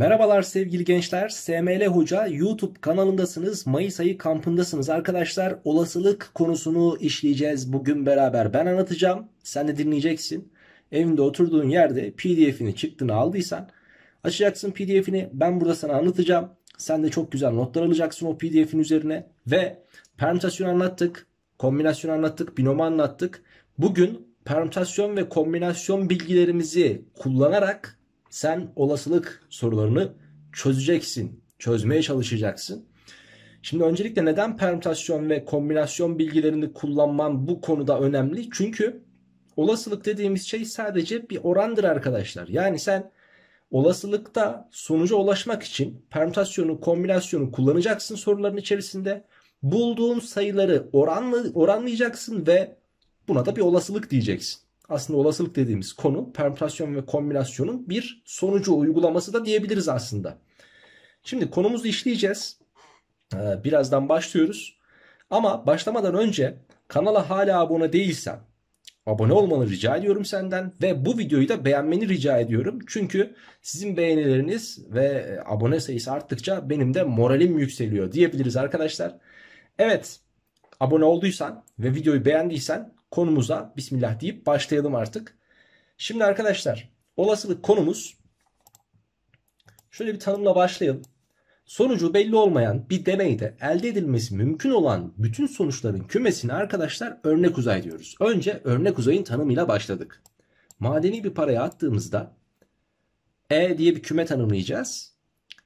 Merhabalar sevgili gençler. SML Hoca YouTube kanalındasınız. Mayıs ayı kampındasınız arkadaşlar. Olasılık konusunu işleyeceğiz bugün beraber. Ben anlatacağım. Sen de dinleyeceksin. Evinde oturduğun yerde PDF'ini çıktığını aldıysan açacaksın PDF'ini. Ben burada sana anlatacağım. Sen de çok güzel notlar alacaksın o PDF'in üzerine. Ve permütasyon anlattık. Kombinasyon anlattık. Binomu anlattık. Bugün permütasyon ve kombinasyon bilgilerimizi kullanarak sen olasılık sorularını çözeceksin, çözmeye çalışacaksın. Şimdi öncelikle neden permütasyon ve kombinasyon bilgilerini kullanman bu konuda önemli? Çünkü olasılık dediğimiz şey sadece bir orandır arkadaşlar. Yani sen olasılıkta sonuca ulaşmak için permütasyonu, kombinasyonu kullanacaksın soruların içerisinde. Bulduğun sayıları oranlı, oranlayacaksın ve buna da bir olasılık diyeceksin aslında olasılık dediğimiz konu permütasyon ve kombinasyonun bir sonucu uygulaması da diyebiliriz aslında. Şimdi konumuzu işleyeceğiz. Ee, birazdan başlıyoruz. Ama başlamadan önce kanala hala abone değilsen abone olmanı rica ediyorum senden ve bu videoyu da beğenmeni rica ediyorum. Çünkü sizin beğenileriniz ve e, abone sayısı arttıkça benim de moralim yükseliyor diyebiliriz arkadaşlar. Evet abone olduysan ve videoyu beğendiysen konumuza bismillah deyip başlayalım artık. Şimdi arkadaşlar olasılık konumuz şöyle bir tanımla başlayalım. Sonucu belli olmayan bir deneyde elde edilmesi mümkün olan bütün sonuçların kümesini arkadaşlar örnek uzay diyoruz. Önce örnek uzayın tanımıyla başladık. Madeni bir paraya attığımızda E diye bir küme tanımlayacağız.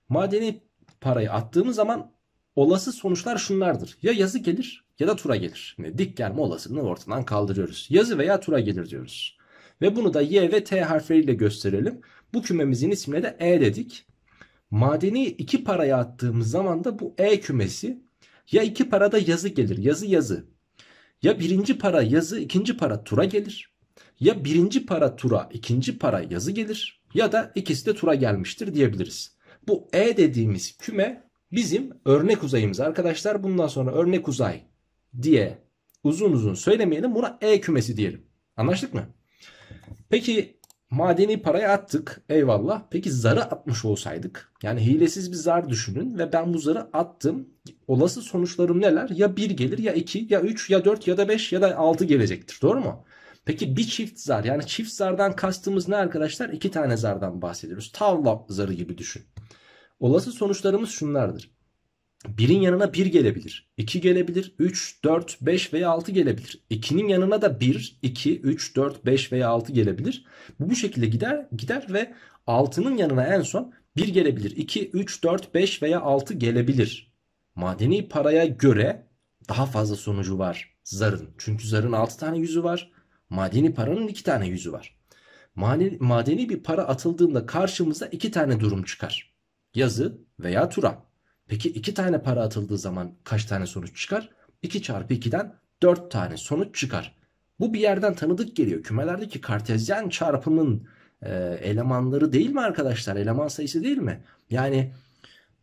Madeni parayı attığımız zaman olası sonuçlar şunlardır. Ya yazı gelir ya da tura gelir. Yani dik gelme olasılığını ortadan kaldırıyoruz. Yazı veya tura gelir diyoruz. Ve bunu da Y ve T harfleriyle gösterelim. Bu kümemizin ismine de E dedik. Madeni iki paraya attığımız zaman da bu E kümesi ya iki parada yazı gelir. Yazı yazı. Ya birinci para yazı, ikinci para tura gelir. Ya birinci para tura, ikinci para yazı gelir. Ya da ikisi de tura gelmiştir diyebiliriz. Bu E dediğimiz küme bizim örnek uzayımız arkadaşlar. Bundan sonra örnek uzay diye uzun uzun söylemeyelim. Buna E kümesi diyelim. Anlaştık mı? Peki madeni parayı attık. Eyvallah. Peki zarı atmış olsaydık. Yani hilesiz bir zar düşünün ve ben bu zarı attım. Olası sonuçlarım neler? Ya 1 gelir ya 2 ya 3 ya 4 ya da 5 ya da 6 gelecektir. Doğru mu? Peki bir çift zar yani çift zardan kastımız ne arkadaşlar? İki tane zardan bahsediyoruz. Tavla zarı gibi düşün. Olası sonuçlarımız şunlardır. Birin yanına 1 bir gelebilir. 2 gelebilir. 3, 4, 5 veya 6 gelebilir. 2'nin yanına da 1, 2, 3, 4, 5 veya 6 gelebilir. Bu bu şekilde gider gider ve 6'nın yanına en son 1 gelebilir. 2, 3, 4, 5 veya 6 gelebilir. Madeni paraya göre daha fazla sonucu var zarın. Çünkü zarın 6 tane yüzü var. Madeni paranın 2 tane yüzü var. Madeni, madeni bir para atıldığında karşımıza 2 tane durum çıkar. Yazı veya tura. Peki iki tane para atıldığı zaman kaç tane sonuç çıkar? 2 çarpı 2'den 4 tane sonuç çıkar. Bu bir yerden tanıdık geliyor. Kümelerdeki kartezyen çarpımın e, elemanları değil mi arkadaşlar? Eleman sayısı değil mi? Yani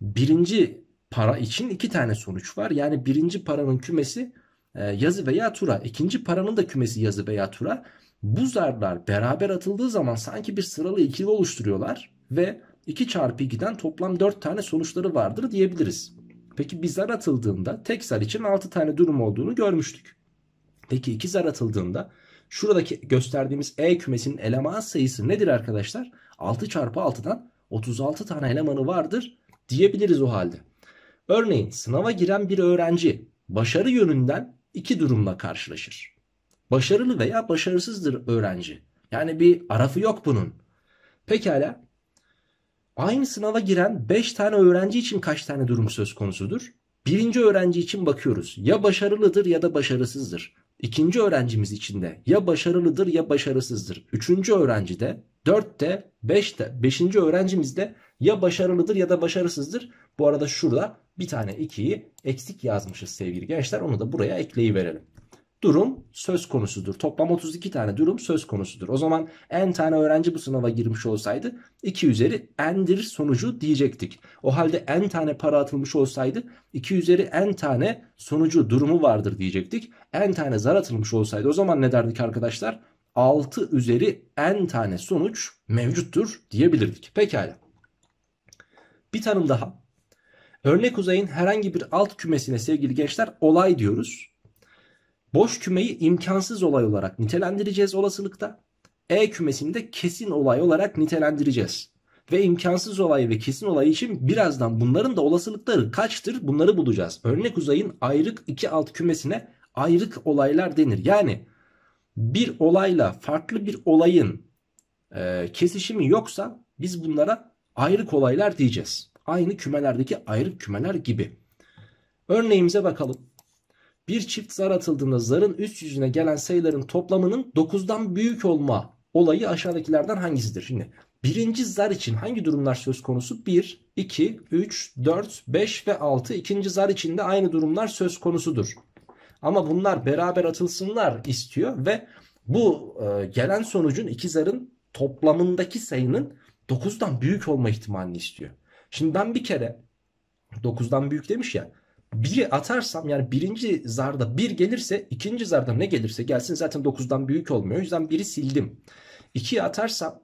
birinci para için iki tane sonuç var. Yani birinci paranın kümesi e, yazı veya tura. ikinci paranın da kümesi yazı veya tura. Bu zarlar beraber atıldığı zaman sanki bir sıralı ikili oluşturuyorlar. Ve 2 çarpı 2'den toplam 4 tane sonuçları vardır diyebiliriz. Peki bir zar atıldığında tek zar için 6 tane durum olduğunu görmüştük. Peki 2 zar atıldığında şuradaki gösterdiğimiz E kümesinin eleman sayısı nedir arkadaşlar? 6 çarpı 6'dan 36 tane elemanı vardır diyebiliriz o halde. Örneğin sınava giren bir öğrenci başarı yönünden iki durumla karşılaşır. Başarılı veya başarısızdır öğrenci. Yani bir arafı yok bunun. Pekala Aynı sınava giren 5 tane öğrenci için kaç tane durum söz konusudur? Birinci öğrenci için bakıyoruz. Ya başarılıdır ya da başarısızdır. İkinci öğrencimiz için de ya başarılıdır ya başarısızdır. Üçüncü öğrenci de, dörtte, beşte, beşinci öğrencimiz de ya başarılıdır ya da başarısızdır. Bu arada şurada bir tane ikiyi eksik yazmışız sevgili gençler. Onu da buraya ekleyiverelim durum söz konusudur. Toplam 32 tane durum söz konusudur. O zaman n tane öğrenci bu sınava girmiş olsaydı 2 üzeri n'dir sonucu diyecektik. O halde n tane para atılmış olsaydı 2 üzeri n tane sonucu durumu vardır diyecektik. n tane zar atılmış olsaydı o zaman ne derdik arkadaşlar? 6 üzeri n tane sonuç mevcuttur diyebilirdik. Pekala. Bir tanım daha. Örnek uzayın herhangi bir alt kümesine sevgili gençler olay diyoruz. Boş kümeyi imkansız olay olarak nitelendireceğiz olasılıkta. E kümesini de kesin olay olarak nitelendireceğiz. Ve imkansız olay ve kesin olay için birazdan bunların da olasılıkları kaçtır bunları bulacağız. Örnek uzayın ayrık iki alt kümesine ayrık olaylar denir. Yani bir olayla farklı bir olayın e, kesişimi yoksa biz bunlara ayrık olaylar diyeceğiz. Aynı kümelerdeki ayrık kümeler gibi. Örneğimize bakalım bir çift zar atıldığında zarın üst yüzüne gelen sayıların toplamının 9'dan büyük olma olayı aşağıdakilerden hangisidir? Şimdi birinci zar için hangi durumlar söz konusu? 1, 2, 3, 4, 5 ve 6. İkinci zar için de aynı durumlar söz konusudur. Ama bunlar beraber atılsınlar istiyor ve bu e, gelen sonucun iki zarın toplamındaki sayının 9'dan büyük olma ihtimalini istiyor. Şimdi ben bir kere 9'dan büyük demiş ya biri atarsam yani birinci zarda bir gelirse ikinci zarda ne gelirse gelsin zaten 9'dan büyük olmuyor. O yüzden biri sildim. 2'yi atarsam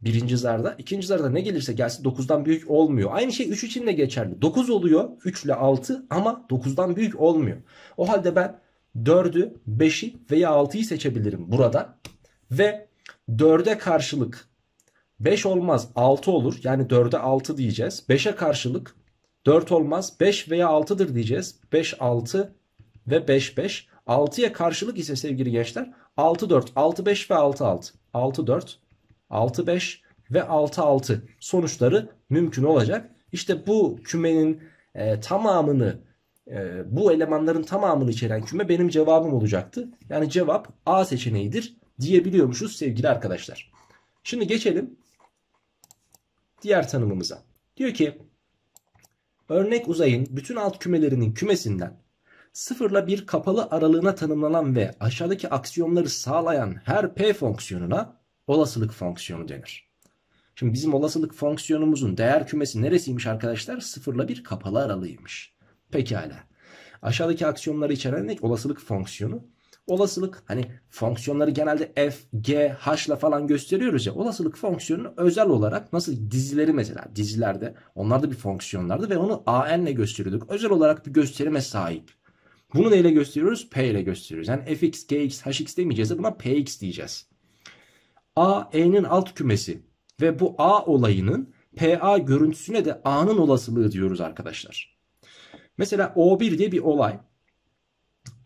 birinci zarda ikinci zarda ne gelirse gelsin 9'dan büyük olmuyor. Aynı şey 3 için de geçerli. 9 oluyor 3 ile 6 ama 9'dan büyük olmuyor. O halde ben 4'ü 5'i veya 6'yı seçebilirim burada. Ve 4'e karşılık 5 olmaz 6 olur. Yani 4'e 6 diyeceğiz. 5'e karşılık 4 olmaz 5 veya 6'dır diyeceğiz. 5 6 ve 5 5. 6'ya karşılık ise sevgili gençler 6 4 6 5 ve 6 6. 6 4 6 5 ve 6 6 sonuçları mümkün olacak. İşte bu kümenin e, tamamını e, bu elemanların tamamını içeren küme benim cevabım olacaktı. Yani cevap A seçeneğidir diyebiliyormuşuz sevgili arkadaşlar. Şimdi geçelim diğer tanımımıza. Diyor ki örnek uzayın bütün alt kümelerinin kümesinden sıfırla bir kapalı aralığına tanımlanan ve aşağıdaki aksiyonları sağlayan her p fonksiyonuna olasılık fonksiyonu denir. Şimdi bizim olasılık fonksiyonumuzun değer kümesi neresiymiş arkadaşlar? Sıfırla bir kapalı aralığıymış. Pekala. Aşağıdaki aksiyonları içeren ne? Olasılık fonksiyonu olasılık hani fonksiyonları genelde f, g, h'la falan gösteriyoruz ya olasılık fonksiyonunu özel olarak nasıl dizileri mesela dizilerde onlar da bir fonksiyonlardı ve onu an ile gösteriyorduk. Özel olarak bir gösterime sahip. Bunu neyle gösteriyoruz? P ile gösteriyoruz. Yani fx, gx, hx demeyeceğiz de buna px diyeceğiz. A, e'nin alt kümesi ve bu a olayının PA görüntüsüne de A'nın olasılığı diyoruz arkadaşlar. Mesela O1 diye bir olay.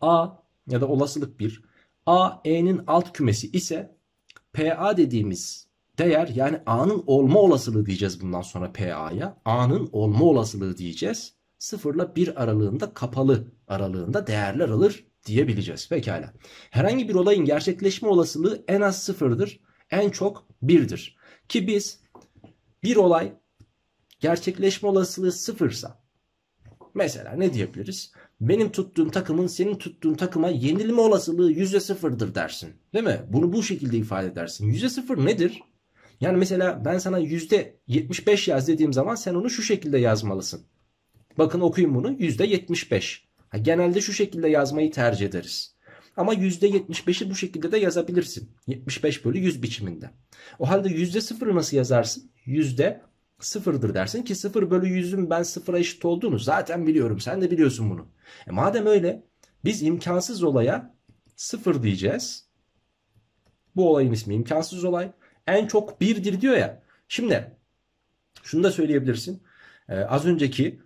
A ya da olasılık 1. A E'nin alt kümesi ise PA dediğimiz değer yani A'nın olma olasılığı diyeceğiz bundan sonra PA'ya. A'nın olma olasılığı diyeceğiz. 0 ile 1 aralığında kapalı aralığında değerler alır diyebileceğiz. Pekala. Herhangi bir olayın gerçekleşme olasılığı en az 0'dır. En çok 1'dir. Ki biz bir olay gerçekleşme olasılığı 0 mesela ne diyebiliriz? benim tuttuğum takımın senin tuttuğun takıma yenilme olasılığı yüzde sıfırdır dersin. Değil mi? Bunu bu şekilde ifade edersin. Yüzde sıfır nedir? Yani mesela ben sana yüzde yetmiş beş yaz dediğim zaman sen onu şu şekilde yazmalısın. Bakın okuyun bunu yüzde yetmiş beş. Genelde şu şekilde yazmayı tercih ederiz. Ama yüzde yetmiş beşi bu şekilde de yazabilirsin. Yetmiş beş bölü yüz biçiminde. O halde yüzde sıfırı nasıl yazarsın? Yüzde sıfırdır dersin ki sıfır bölü 100'ün ben sıfıra eşit olduğunu zaten biliyorum. Sen de biliyorsun bunu. E madem öyle biz imkansız olaya sıfır diyeceğiz. Bu olayın ismi imkansız olay. En çok birdir diyor ya. Şimdi şunu da söyleyebilirsin. Ee, az önceki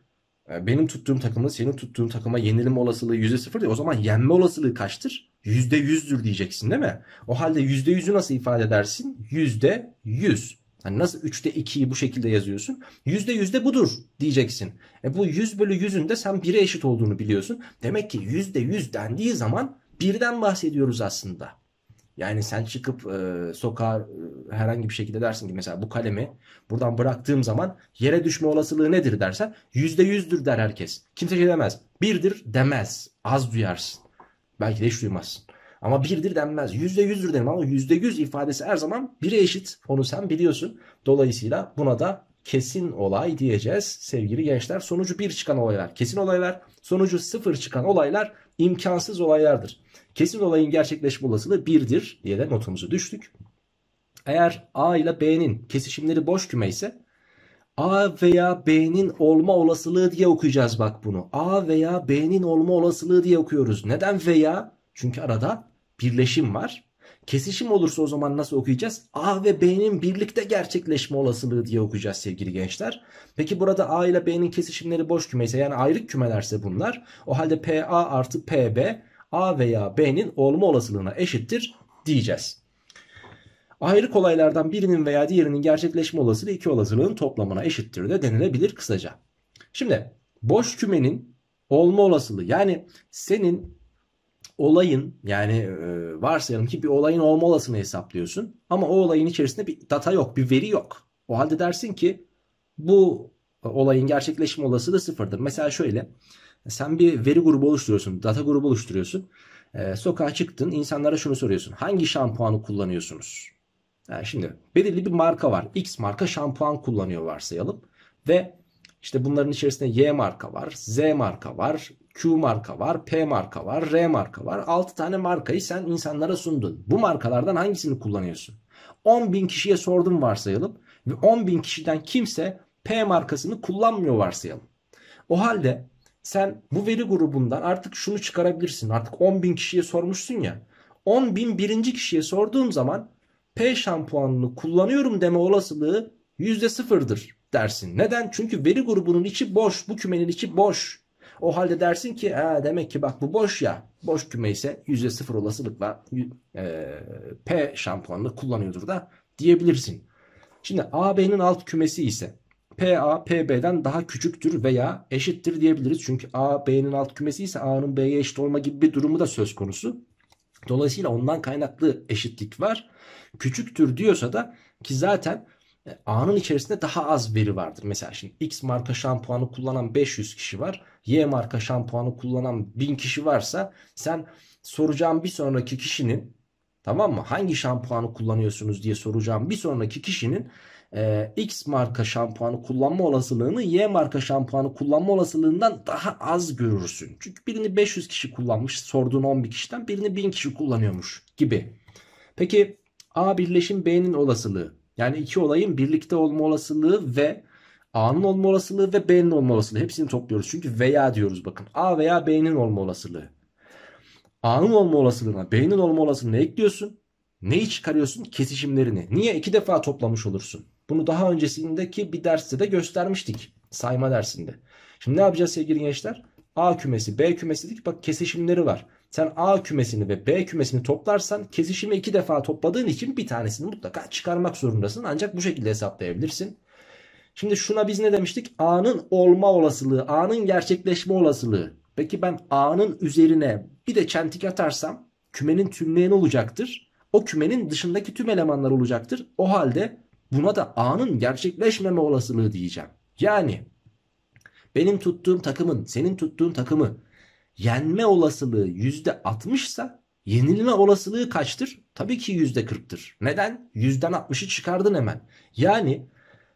e, benim tuttuğum takımı senin tuttuğun takıma yenilme olasılığı %0 diyor. O zaman yenme olasılığı kaçtır? Yüzde yüzdür diyeceksin değil mi? O halde yüzde yüzü nasıl ifade edersin? Yüzde %100. Hani nasıl 3'te 2'yi bu şekilde yazıyorsun? Yüzde yüzde budur diyeceksin. E bu 100 bölü 100'ün de sen 1'e eşit olduğunu biliyorsun. Demek ki yüzde 100 dendiği zaman birden bahsediyoruz aslında. Yani sen çıkıp e, sokağa e, herhangi bir şekilde dersin ki mesela bu kalemi buradan bıraktığım zaman yere düşme olasılığı nedir dersen yüzde yüzdür der herkes. Kimse şey demez. Birdir demez. Az duyarsın. Belki de hiç duymazsın. Ama birdir denmez. Yüzde yüzdür derim ama yüzde yüz ifadesi her zaman bire eşit. Onu sen biliyorsun. Dolayısıyla buna da kesin olay diyeceğiz sevgili gençler. Sonucu bir çıkan olaylar kesin olaylar. Sonucu sıfır çıkan olaylar imkansız olaylardır. Kesin olayın gerçekleşme olasılığı birdir diye de notumuzu düştük. Eğer A ile B'nin kesişimleri boş küme ise A veya B'nin olma olasılığı diye okuyacağız bak bunu. A veya B'nin olma olasılığı diye okuyoruz. Neden veya? Çünkü arada birleşim var. Kesişim olursa o zaman nasıl okuyacağız? A ve B'nin birlikte gerçekleşme olasılığı diye okuyacağız sevgili gençler. Peki burada A ile B'nin kesişimleri boş kümeyse yani ayrık kümelerse bunlar. O halde PA artı PB A veya B'nin olma olasılığına eşittir diyeceğiz. Ayrı olaylardan birinin veya diğerinin gerçekleşme olasılığı iki olasılığın toplamına eşittir de denilebilir kısaca. Şimdi boş kümenin olma olasılığı yani senin olayın yani e, varsayalım ki bir olayın olma olasını hesaplıyorsun. Ama o olayın içerisinde bir data yok, bir veri yok. O halde dersin ki bu olayın gerçekleşme olası da sıfırdır. Mesela şöyle sen bir veri grubu oluşturuyorsun, data grubu oluşturuyorsun. E, sokağa çıktın insanlara şunu soruyorsun. Hangi şampuanı kullanıyorsunuz? Yani e, şimdi belirli bir marka var. X marka şampuan kullanıyor varsayalım. Ve işte bunların içerisinde Y marka var, Z marka var, Q marka var, P marka var, R marka var. 6 tane markayı sen insanlara sundun. Bu markalardan hangisini kullanıyorsun? 10 bin kişiye sordum varsayalım ve 10 bin kişiden kimse P markasını kullanmıyor varsayalım. O halde sen bu veri grubundan artık şunu çıkarabilirsin. Artık 10 bin kişiye sormuşsun ya. 10 bin birinci kişiye sorduğum zaman P şampuanını kullanıyorum deme olasılığı %0'dır dersin. Neden? Çünkü veri grubunun içi boş. Bu kümenin içi boş. O halde dersin ki ha, demek ki bak bu boş ya. Boş küme ise %0 olasılıkla e, P şampuanını kullanıyordur da diyebilirsin. Şimdi AB'nin alt kümesi ise PA PB'den daha küçüktür veya eşittir diyebiliriz. Çünkü A B'nin alt kümesi ise A'nın B'ye eşit olma gibi bir durumu da söz konusu. Dolayısıyla ondan kaynaklı eşitlik var. Küçüktür diyorsa da ki zaten e, a'nın içerisinde daha az veri vardır. Mesela şimdi X marka şampuanı kullanan 500 kişi var. Y marka şampuanı kullanan 1000 kişi varsa sen soracağım bir sonraki kişinin tamam mı? Hangi şampuanı kullanıyorsunuz diye soracağım bir sonraki kişinin e, X marka şampuanı kullanma olasılığını Y marka şampuanı kullanma olasılığından daha az görürsün. Çünkü birini 500 kişi kullanmış sorduğun 11 kişiden birini 1000 kişi kullanıyormuş gibi. Peki A birleşim B'nin olasılığı yani iki olayın birlikte olma olasılığı ve A'nın olma olasılığı ve B'nin olma olasılığı. Hepsini topluyoruz. Çünkü veya diyoruz bakın. A veya B'nin olma olasılığı. A'nın olma olasılığına, B'nin olma olasılığına ekliyorsun. Neyi çıkarıyorsun? Kesişimlerini. Niye? iki defa toplamış olursun. Bunu daha öncesindeki bir derste de göstermiştik. Sayma dersinde. Şimdi ne yapacağız sevgili gençler? A kümesi, B kümesi dedik. Bak kesişimleri var. Sen A kümesini ve B kümesini toplarsan kesişimi iki defa topladığın için bir tanesini mutlaka çıkarmak zorundasın. Ancak bu şekilde hesaplayabilirsin. Şimdi şuna biz ne demiştik? A'nın olma olasılığı, A'nın gerçekleşme olasılığı. Peki ben A'nın üzerine bir de çentik atarsam kümenin tümleyeni olacaktır. O kümenin dışındaki tüm elemanlar olacaktır. O halde buna da A'nın gerçekleşmeme olasılığı diyeceğim. Yani benim tuttuğum takımın senin tuttuğun takımı yenme olasılığı %60 ise yenilme olasılığı kaçtır? Tabii ki %40'tır. Neden? Yüzden 60'ı çıkardın hemen. Yani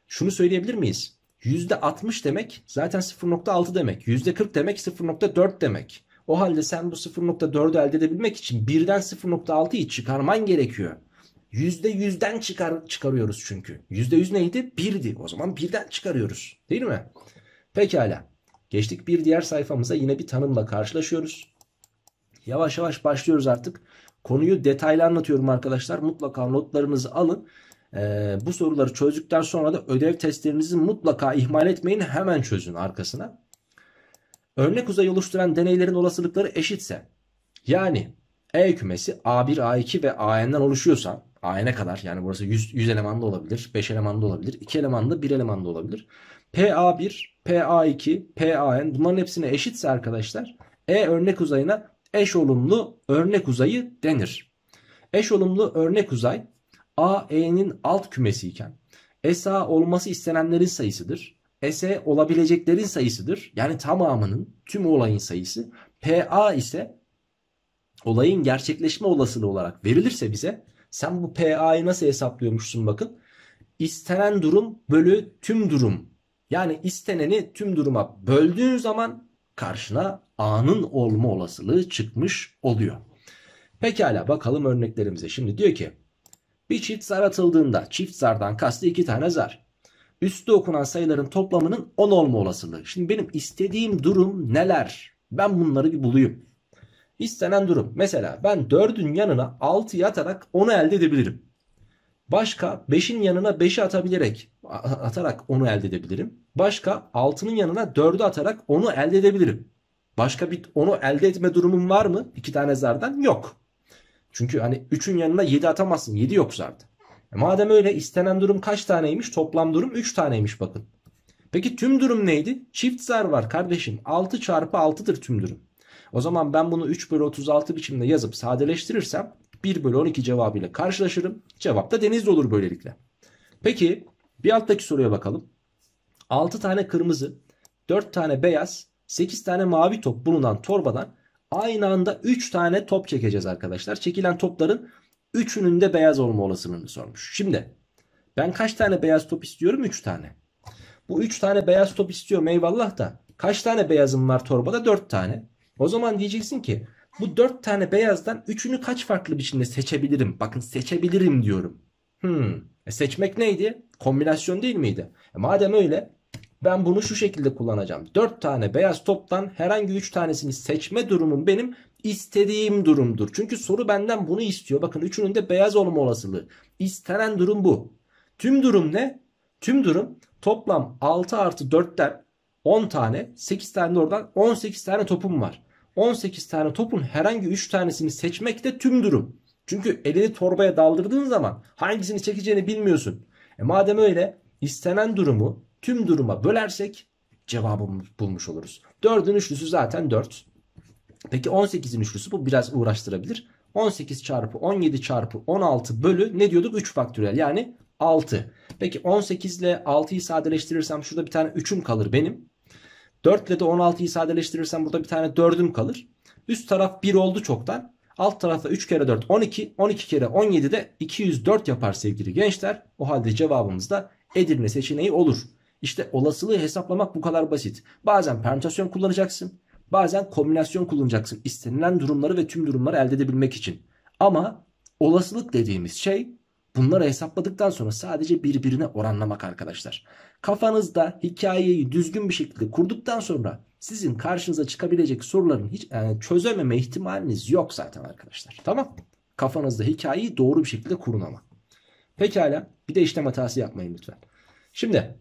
şunu söyleyebilir miyiz? %60 demek zaten 0.6 demek. %40 demek 0.4 demek. O halde sen bu 0.4'ü elde edebilmek için birden 0.6'yı çıkarman gerekiyor. %100'den çıkar, çıkarıyoruz çünkü. %100 neydi? 1'di. O zaman birden çıkarıyoruz. Değil mi? Pekala. Geçtik bir diğer sayfamıza yine bir tanımla karşılaşıyoruz. Yavaş yavaş başlıyoruz artık. Konuyu detaylı anlatıyorum arkadaşlar. Mutlaka notlarınızı alın. Ee, bu soruları çözdükten sonra da ödev testlerinizi mutlaka ihmal etmeyin. Hemen çözün arkasına. Örnek uzay oluşturan deneylerin olasılıkları eşitse yani E kümesi A1, A2 ve AN'den oluşuyorsa AN'e kadar yani burası 100, 100 elemanlı olabilir, 5 elemanlı olabilir, 2 elemanlı, 1 elemanlı olabilir. PA1 PA2, PAN bunların hepsine eşitse arkadaşlar E örnek uzayına eş olumlu örnek uzayı denir. Eş olumlu örnek uzay AE'nin alt kümesi iken SA olması istenenlerin sayısıdır. SE olabileceklerin sayısıdır. Yani tamamının tüm olayın sayısı. PA ise olayın gerçekleşme olasılığı olarak verilirse bize sen bu PA'yı nasıl hesaplıyormuşsun bakın. İstenen durum bölü tüm durum yani isteneni tüm duruma böldüğün zaman karşına A'nın olma olasılığı çıkmış oluyor. Pekala bakalım örneklerimize. Şimdi diyor ki bir çift zar atıldığında çift zardan kastı iki tane zar. Üstte okunan sayıların toplamının 10 olma olasılığı. Şimdi benim istediğim durum neler? Ben bunları bir bulayım. İstenen durum. Mesela ben 4'ün yanına 6'yı yatarak 10'u elde edebilirim. Başka 5'in yanına 5'i atabilerek atarak onu elde edebilirim. Başka 6'nın yanına 4'ü atarak onu elde edebilirim. Başka bir onu elde etme durumum var mı? 2 tane zardan yok. Çünkü hani 3'ün yanına 7 atamazsın. 7 yok zarda. E, madem öyle istenen durum kaç taneymiş? Toplam durum 3 taneymiş bakın. Peki tüm durum neydi? Çift zar var kardeşim. 6 çarpı 6'dır tüm durum. O zaman ben bunu 3 bölü 36 biçimde yazıp sadeleştirirsem 1 bölü 12 cevabıyla karşılaşırım. Cevap da denizli olur böylelikle. Peki bir alttaki soruya bakalım. 6 tane kırmızı, 4 tane beyaz, 8 tane mavi top bulunan torbadan aynı anda 3 tane top çekeceğiz arkadaşlar. Çekilen topların 3'ünün de beyaz olma olasılığını sormuş. Şimdi ben kaç tane beyaz top istiyorum? 3 tane. Bu 3 tane beyaz top istiyorum eyvallah da kaç tane beyazım var torbada? 4 tane. O zaman diyeceksin ki bu dört tane beyazdan üçünü kaç farklı biçimde seçebilirim? Bakın seçebilirim diyorum. Hmm. E seçmek neydi? Kombinasyon değil miydi? E madem öyle ben bunu şu şekilde kullanacağım. 4 tane beyaz toptan herhangi 3 tanesini seçme durumum benim istediğim durumdur. Çünkü soru benden bunu istiyor. Bakın üçünün de beyaz olma olasılığı. İstenen durum bu. Tüm durum ne? Tüm durum toplam 6 artı 4'ten 10 tane 8 tane de oradan 18 tane topum var. 18 tane topun herhangi 3 tanesini seçmek de tüm durum. Çünkü elini torbaya daldırdığın zaman hangisini çekeceğini bilmiyorsun. E madem öyle istenen durumu tüm duruma bölersek cevabı bulmuş oluruz. 4'ün üçlüsü zaten 4. Peki 18'in üçlüsü bu biraz uğraştırabilir. 18 çarpı 17 çarpı 16 bölü ne diyorduk 3 faktöriyel yani 6. Peki 18 ile 6'yı sadeleştirirsem şurada bir tane 3'üm kalır benim. 4 ile de 16'yı sadeleştirirsem burada bir tane 4'üm kalır. Üst taraf 1 oldu çoktan. Alt tarafta 3 kere 4 12. 12 kere 17 de 204 yapar sevgili gençler. O halde cevabımız da Edirne seçeneği olur. İşte olasılığı hesaplamak bu kadar basit. Bazen permütasyon kullanacaksın. Bazen kombinasyon kullanacaksın. istenilen durumları ve tüm durumları elde edebilmek için. Ama olasılık dediğimiz şey Bunları hesapladıktan sonra sadece birbirine oranlamak arkadaşlar. Kafanızda hikayeyi düzgün bir şekilde kurduktan sonra sizin karşınıza çıkabilecek soruların hiç yani çözememe ihtimaliniz yok zaten arkadaşlar. Tamam? Kafanızda hikayeyi doğru bir şekilde kurun ama. Pekala. Bir de işlem hatası yapmayın lütfen. Şimdi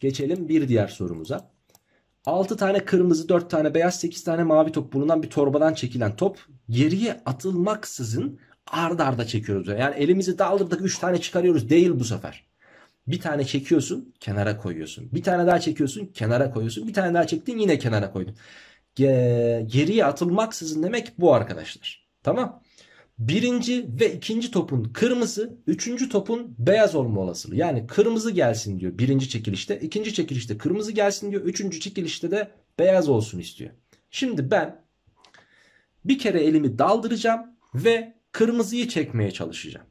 geçelim bir diğer sorumuza. 6 tane kırmızı, 4 tane beyaz, 8 tane mavi top bulunan bir torbadan çekilen top geriye atılmaksızın ard arda çekiyoruz. Yani elimizi daldırdık 3 tane çıkarıyoruz değil bu sefer. Bir tane çekiyorsun kenara koyuyorsun. Bir tane daha çekiyorsun kenara koyuyorsun. Bir tane daha çektin yine kenara koydun. Ge geriye atılmaksızın demek bu arkadaşlar. Tamam. Birinci ve ikinci topun kırmızı, üçüncü topun beyaz olma olasılığı. Yani kırmızı gelsin diyor birinci çekilişte. ikinci çekilişte kırmızı gelsin diyor. Üçüncü çekilişte de beyaz olsun istiyor. Şimdi ben bir kere elimi daldıracağım ve Kırmızıyı çekmeye çalışacağım.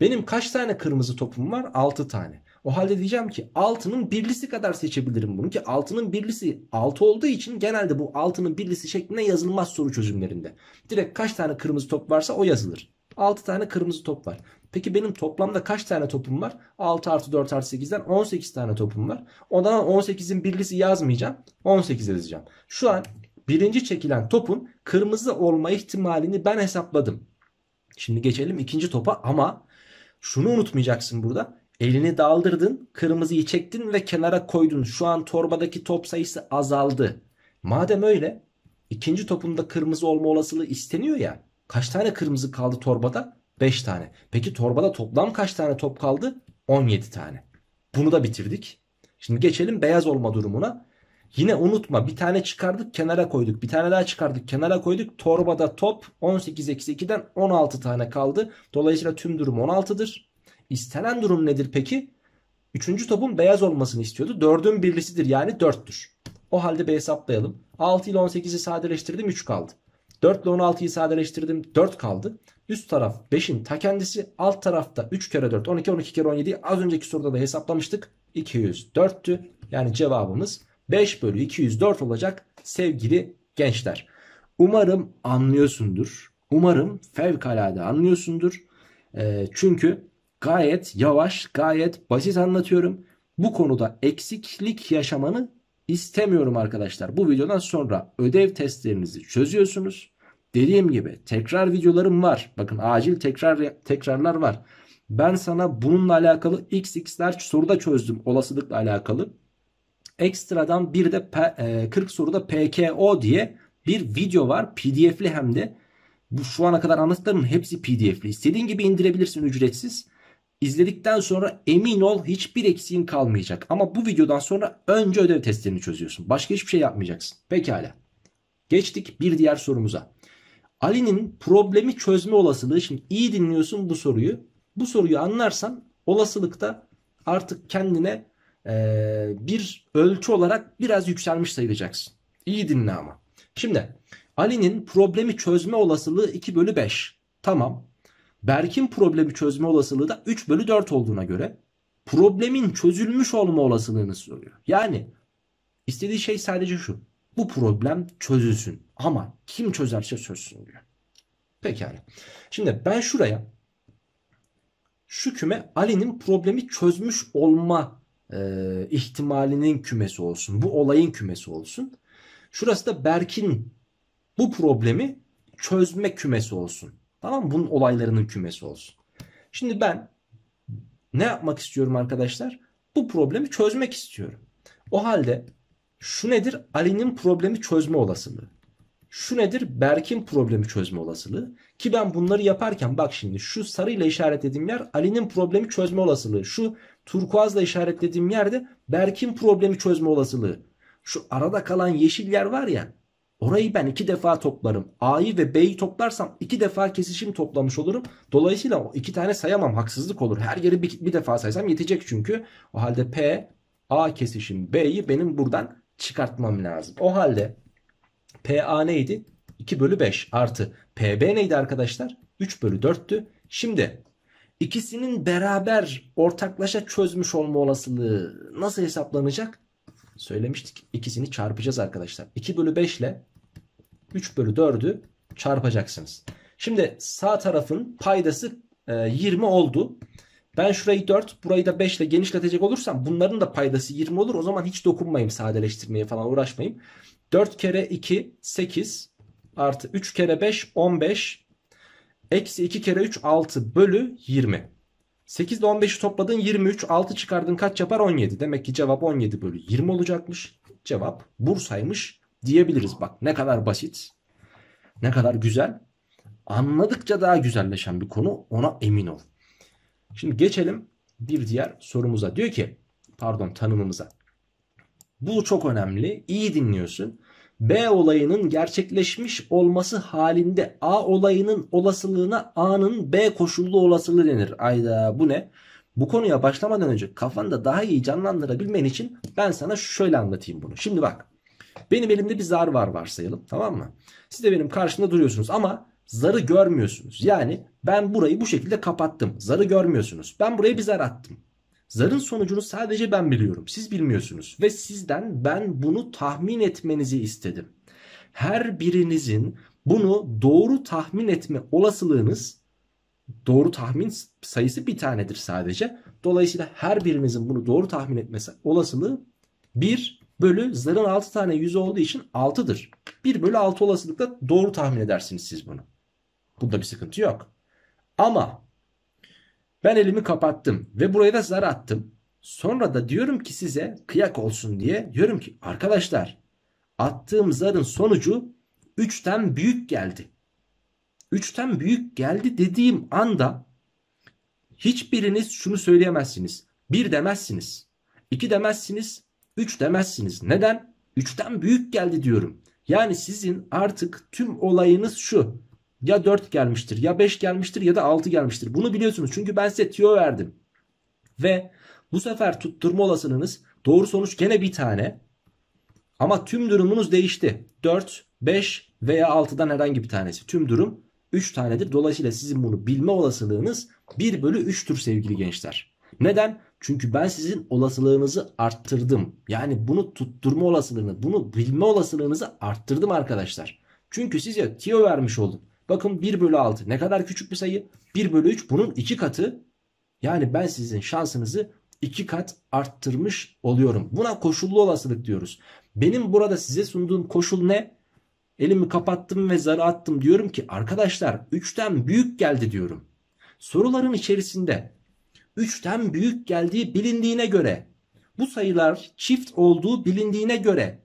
Benim kaç tane kırmızı topum var? 6 tane. O halde diyeceğim ki 6'nın birlisi kadar seçebilirim bunu ki 6'nın birlisi 6 olduğu için genelde bu 6'nın birlisi şeklinde yazılmaz soru çözümlerinde. Direkt kaç tane kırmızı top varsa o yazılır. 6 tane kırmızı top var. Peki benim toplamda kaç tane topum var? 6 artı 4 artı 8'den 18 tane topum var. Ondan 18'in birlisi yazmayacağım. 18 yazacağım. Şu an birinci çekilen topun kırmızı olma ihtimalini ben hesapladım. Şimdi geçelim ikinci topa ama şunu unutmayacaksın burada. Elini daldırdın, kırmızıyı çektin ve kenara koydun. Şu an torbadaki top sayısı azaldı. Madem öyle ikinci topunda kırmızı olma olasılığı isteniyor ya. Kaç tane kırmızı kaldı torbada? 5 tane. Peki torbada toplam kaç tane top kaldı? 17 tane. Bunu da bitirdik. Şimdi geçelim beyaz olma durumuna. Yine unutma bir tane çıkardık kenara koyduk. Bir tane daha çıkardık kenara koyduk. Torbada top 18 eksi 2'den 16 tane kaldı. Dolayısıyla tüm durum 16'dır. İstenen durum nedir peki? Üçüncü topun beyaz olmasını istiyordu. Dördün birlisidir yani 4'tür. O halde bir hesaplayalım. 6 ile 18'i sadeleştirdim 3 kaldı. 4 ile 16'yı sadeleştirdim 4 kaldı. Üst taraf 5'in ta kendisi alt tarafta 3 kere 4 12 12 kere 17 az önceki soruda da hesaplamıştık. 204'tü yani cevabımız 5 bölü 204 olacak sevgili gençler. Umarım anlıyorsundur. Umarım fevkalade anlıyorsundur. E, çünkü gayet yavaş, gayet basit anlatıyorum. Bu konuda eksiklik yaşamanı istemiyorum arkadaşlar. Bu videodan sonra ödev testlerinizi çözüyorsunuz. Dediğim gibi tekrar videolarım var. Bakın acil tekrar tekrarlar var. Ben sana bununla alakalı xx'ler soruda çözdüm olasılıkla alakalı ekstradan bir de 40 e, soruda PKO diye bir video var. PDF'li hem de. Bu şu ana kadar anlattıklarımın hepsi PDF'li. İstediğin gibi indirebilirsin ücretsiz. İzledikten sonra emin ol hiçbir eksiğin kalmayacak. Ama bu videodan sonra önce ödev testlerini çözüyorsun. Başka hiçbir şey yapmayacaksın. Pekala. Geçtik bir diğer sorumuza. Ali'nin problemi çözme olasılığı. Şimdi iyi dinliyorsun bu soruyu. Bu soruyu anlarsan olasılıkta artık kendine ee, bir ölçü olarak biraz yükselmiş sayılacaksın. İyi dinle ama. Şimdi Ali'nin problemi çözme olasılığı 2 bölü 5. Tamam. Berk'in problemi çözme olasılığı da 3 bölü 4 olduğuna göre problemin çözülmüş olma olasılığını soruyor. Yani istediği şey sadece şu. Bu problem çözülsün ama kim çözerse çözsün diyor. Pekala. Şimdi ben şuraya şu küme Ali'nin problemi çözmüş olma e, ihtimalinin kümesi olsun. Bu olayın kümesi olsun. Şurası da Berk'in bu problemi çözme kümesi olsun. Tamam mı? Bunun olaylarının kümesi olsun. Şimdi ben ne yapmak istiyorum arkadaşlar? Bu problemi çözmek istiyorum. O halde şu nedir? Ali'nin problemi çözme olasılığı. Şu nedir? Berk'in problemi çözme olasılığı. Ki ben bunları yaparken bak şimdi şu sarıyla işaretlediğim yer Ali'nin problemi çözme olasılığı. Şu Turkuazla işaretlediğim yerde Berk'in problemi çözme olasılığı. Şu arada kalan yeşil yer var ya Orayı ben iki defa toplarım. A'yı ve B'yi toplarsam iki defa kesişim toplamış olurum. Dolayısıyla o iki tane sayamam. Haksızlık olur. Her yeri bir, bir defa saysam yetecek çünkü. O halde P, A kesişim B'yi benim buradan çıkartmam lazım. O halde PA neydi? 2 bölü 5 artı PB neydi arkadaşlar? 3 bölü 4'tü. Şimdi İkisinin beraber ortaklaşa çözmüş olma olasılığı nasıl hesaplanacak? Söylemiştik. İkisini çarpacağız arkadaşlar. 2 bölü 5 ile 3 bölü 4'ü çarpacaksınız. Şimdi sağ tarafın paydası 20 e, oldu. Ben şurayı 4 burayı da 5 ile genişletecek olursam bunların da paydası 20 olur. O zaman hiç dokunmayayım sadeleştirmeye falan uğraşmayayım. 4 kere 2 8 artı 3 kere 5 15 Eksi 2 kere 3 6 bölü 20. 8 ile 15'i topladın 23. 6 çıkardın kaç yapar 17. Demek ki cevap 17 bölü 20 olacakmış. Cevap Bursa'ymış diyebiliriz. Bak ne kadar basit. Ne kadar güzel. Anladıkça daha güzelleşen bir konu ona emin ol. Şimdi geçelim bir diğer sorumuza. Diyor ki pardon tanımımıza. Bu çok önemli. İyi dinliyorsun. B olayının gerçekleşmiş olması halinde A olayının olasılığına A'nın B koşullu olasılığı denir. Ayda bu ne? Bu konuya başlamadan önce kafanda daha iyi canlandırabilmen için ben sana şöyle anlatayım bunu. Şimdi bak. Benim elimde bir zar var varsayalım tamam mı? Siz de benim karşımda duruyorsunuz ama zarı görmüyorsunuz. Yani ben burayı bu şekilde kapattım. Zarı görmüyorsunuz. Ben buraya bir zar attım. Zarın sonucunu sadece ben biliyorum. Siz bilmiyorsunuz ve sizden ben bunu tahmin etmenizi istedim. Her birinizin bunu doğru tahmin etme olasılığınız doğru tahmin sayısı bir tanedir sadece. Dolayısıyla her birinizin bunu doğru tahmin etmesi olasılığı 1 bölü zarın 6 tane yüzü olduğu için 6'dır. 1 bölü 6 olasılıkla doğru tahmin edersiniz siz bunu. Bunda bir sıkıntı yok. Ama ben elimi kapattım ve buraya da zar attım. Sonra da diyorum ki size kıyak olsun diye diyorum ki arkadaşlar attığım zarın sonucu 3'ten büyük geldi. 3'ten büyük geldi dediğim anda hiçbiriniz şunu söyleyemezsiniz. 1 demezsiniz. 2 demezsiniz. 3 demezsiniz. Neden? 3'ten büyük geldi diyorum. Yani sizin artık tüm olayınız şu ya 4 gelmiştir ya 5 gelmiştir ya da 6 gelmiştir. Bunu biliyorsunuz çünkü ben size tüyo verdim. Ve bu sefer tutturma olasılığınız doğru sonuç gene bir tane. Ama tüm durumunuz değişti. 4, 5 veya 6'dan herhangi bir tanesi. Tüm durum 3 tanedir. Dolayısıyla sizin bunu bilme olasılığınız 1 bölü 3'tür sevgili gençler. Neden? Çünkü ben sizin olasılığınızı arttırdım. Yani bunu tutturma olasılığını, bunu bilme olasılığınızı arttırdım arkadaşlar. Çünkü size tiyo vermiş oldum. Bakın 1 bölü 6 ne kadar küçük bir sayı. 1 bölü 3 bunun 2 katı. Yani ben sizin şansınızı 2 kat arttırmış oluyorum. Buna koşullu olasılık diyoruz. Benim burada size sunduğum koşul ne? Elimi kapattım ve zarı attım diyorum ki arkadaşlar 3'ten büyük geldi diyorum. Soruların içerisinde 3'ten büyük geldiği bilindiğine göre bu sayılar çift olduğu bilindiğine göre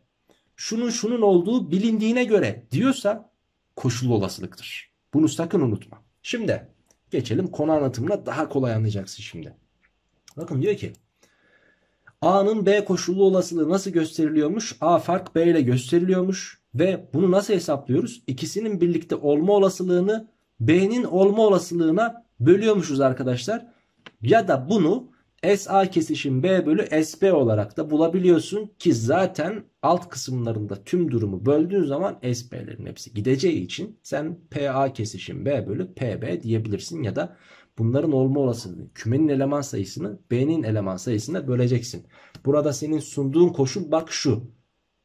şunun şunun olduğu bilindiğine göre diyorsa koşullu olasılıktır. Bunu sakın unutma. Şimdi geçelim konu anlatımına daha kolay anlayacaksın şimdi. Bakın diyor ki A'nın B koşullu olasılığı nasıl gösteriliyormuş? A fark B ile gösteriliyormuş. Ve bunu nasıl hesaplıyoruz? İkisinin birlikte olma olasılığını B'nin olma olasılığına bölüyormuşuz arkadaşlar. Ya da bunu SA kesişim B bölü SB olarak da bulabiliyorsun ki zaten alt kısımlarında tüm durumu böldüğün zaman SB'lerin hepsi gideceği için sen PA kesişim B bölü PB diyebilirsin ya da bunların olma olasılığını kümenin eleman sayısını B'nin eleman sayısına böleceksin. Burada senin sunduğun koşul bak şu.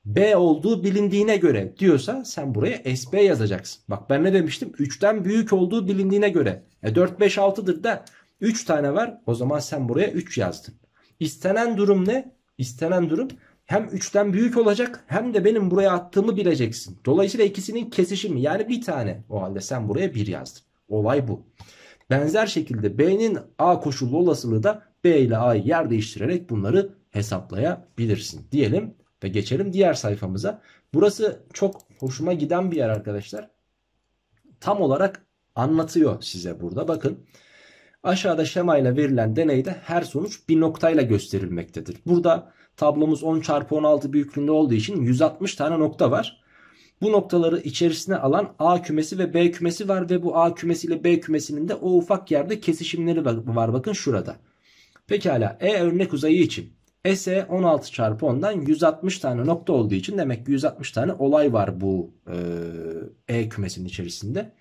B olduğu bilindiğine göre diyorsa sen buraya SB yazacaksın. Bak ben ne demiştim? 3'ten büyük olduğu bilindiğine göre. E 4 5 6'dır da 3 tane var. O zaman sen buraya 3 yazdın. İstenen durum ne? İstenen durum hem 3'ten büyük olacak hem de benim buraya attığımı bileceksin. Dolayısıyla ikisinin kesişimi yani bir tane. O halde sen buraya 1 yazdın. Olay bu. Benzer şekilde B'nin A koşullu olasılığı da B ile A'yı yer değiştirerek bunları hesaplayabilirsin diyelim ve geçelim diğer sayfamıza. Burası çok hoşuma giden bir yer arkadaşlar. Tam olarak anlatıyor size burada bakın. Aşağıda şemayla verilen deneyde her sonuç bir noktayla gösterilmektedir. Burada tablomuz 10 çarpı 16 büyüklüğünde olduğu için 160 tane nokta var. Bu noktaları içerisine alan A kümesi ve B kümesi var ve bu A kümesi ile B kümesinin de o ufak yerde kesişimleri var bakın şurada. Pekala E örnek uzayı için SE 16 çarpı 10'dan 160 tane nokta olduğu için demek ki 160 tane olay var bu e, e kümesinin içerisinde.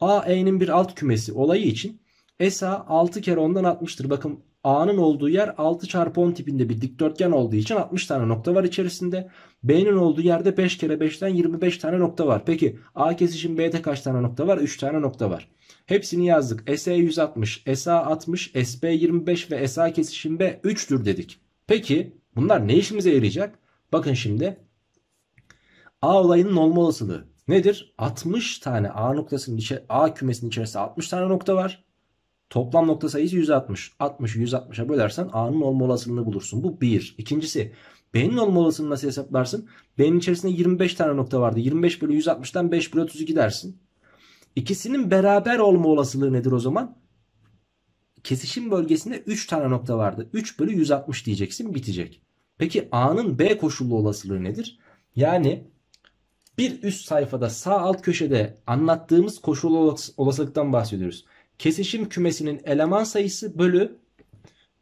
A E'nin bir alt kümesi olayı için ESA 6 kere 10'dan 60'tır. Bakın A'nın olduğu yer 6 çarpı 10 tipinde bir dikdörtgen olduğu için 60 tane nokta var içerisinde. B'nin olduğu yerde 5 kere 5'ten 25 tane nokta var. Peki A kesişim B'de kaç tane nokta var? 3 tane nokta var. Hepsini yazdık. SE 160, SA 60, SB 25 ve SA kesişim B 3'tür dedik. Peki bunlar ne işimize yarayacak? Bakın şimdi A olayının olma olasılığı nedir? 60 tane A noktasının içe A kümesinin içerisinde 60 tane nokta var. Toplam nokta sayısı 160. 60'ı 160'a bölersen A'nın olma olasılığını bulursun. Bu bir. İkincisi B'nin olma olasılığını nasıl hesaplarsın? B'nin içerisinde 25 tane nokta vardı. 25 bölü 160'dan 5 bölü 32 dersin. İkisinin beraber olma olasılığı nedir o zaman? Kesişim bölgesinde 3 tane nokta vardı. 3 bölü 160 diyeceksin bitecek. Peki A'nın B koşullu olasılığı nedir? Yani bir üst sayfada sağ alt köşede anlattığımız koşullu olasılıktan bahsediyoruz kesişim kümesinin eleman sayısı bölü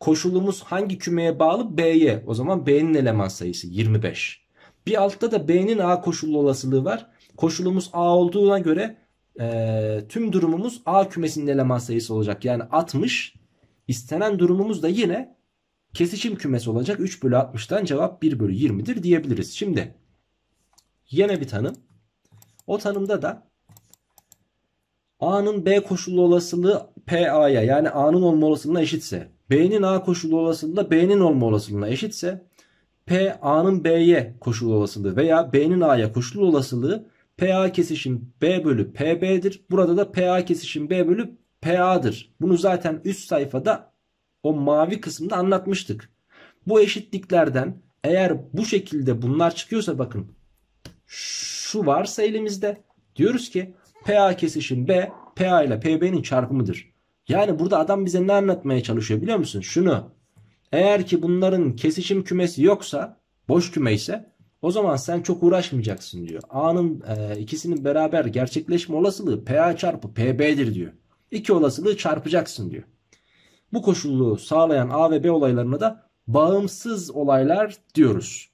koşulumuz hangi kümeye bağlı? B'ye. O zaman B'nin eleman sayısı 25. Bir altta da B'nin A koşullu olasılığı var. Koşulumuz A olduğuna göre e, tüm durumumuz A kümesinin eleman sayısı olacak. Yani 60. İstenen durumumuz da yine kesişim kümesi olacak. 3 bölü 60'tan cevap 1 bölü 20'dir diyebiliriz. Şimdi yine bir tanım. O tanımda da A'nın B koşullu olasılığı PA'ya yani A'nın olma olasılığına eşitse, B'nin A koşullu olasılığı B'nin olma olasılığına eşitse, P A'nın B'ye koşullu olasılığı veya B'nin A'ya koşullu olasılığı PA kesişim B bölü PB'dir. Burada da PA kesişim B bölü PA'dır. Bunu zaten üst sayfada o mavi kısımda anlatmıştık. Bu eşitliklerden eğer bu şekilde bunlar çıkıyorsa bakın şu varsa elimizde diyoruz ki PA kesişim B PA ile PB'nin çarpımıdır. Yani burada adam bize ne anlatmaya çalışıyor biliyor musun? Şunu. Eğer ki bunların kesişim kümesi yoksa, boş küme ise o zaman sen çok uğraşmayacaksın diyor. A'nın e, ikisinin beraber gerçekleşme olasılığı PA çarpı PB'dir diyor. İki olasılığı çarpacaksın diyor. Bu koşulluğu sağlayan A ve B olaylarına da bağımsız olaylar diyoruz.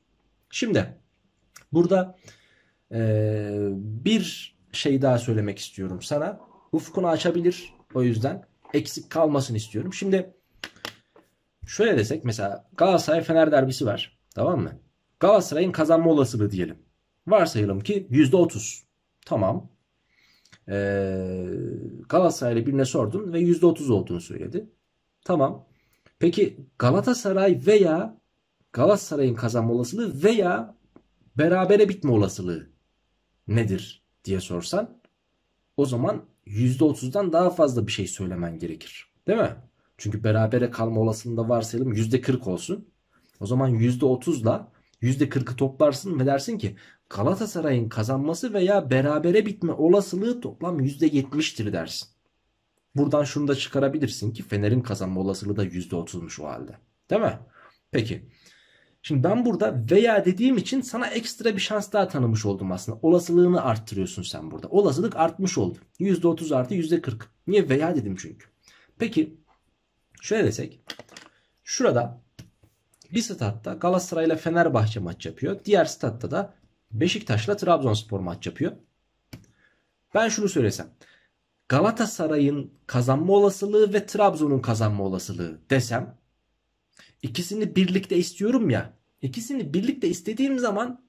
Şimdi burada e, bir şey daha söylemek istiyorum sana. Ufkunu açabilir o yüzden. Eksik kalmasın istiyorum. Şimdi şöyle desek mesela Galatasaray Fener derbisi var. Tamam mı? Galatasaray'ın kazanma olasılığı diyelim. Varsayalım ki %30. Tamam. Ee, Galatasaraylı birine sordum ve %30 olduğunu söyledi. Tamam. Peki Galatasaray veya Galatasaray'ın kazanma olasılığı veya berabere bitme olasılığı nedir? diye sorsan o zaman %30'dan daha fazla bir şey söylemen gerekir. Değil mi? Çünkü berabere kalma olasılığında varsayalım %40 olsun. O zaman %30'la %40'ı toplarsın ve dersin ki Galatasaray'ın kazanması veya berabere bitme olasılığı toplam %70'tir dersin. Buradan şunu da çıkarabilirsin ki Fener'in kazanma olasılığı da %30'muş o halde. Değil mi? Peki Şimdi ben burada veya dediğim için sana ekstra bir şans daha tanımış oldum aslında. Olasılığını arttırıyorsun sen burada. Olasılık artmış oldu. %30 artı %40. Niye veya dedim çünkü. Peki şöyle desek. Şurada bir statta Galatasaray ile Fenerbahçe maç yapıyor. Diğer statta da Beşiktaş'la Trabzonspor maç yapıyor. Ben şunu söylesem. Galatasaray'ın kazanma olasılığı ve Trabzon'un kazanma olasılığı desem İkisini birlikte istiyorum ya. İkisini birlikte istediğim zaman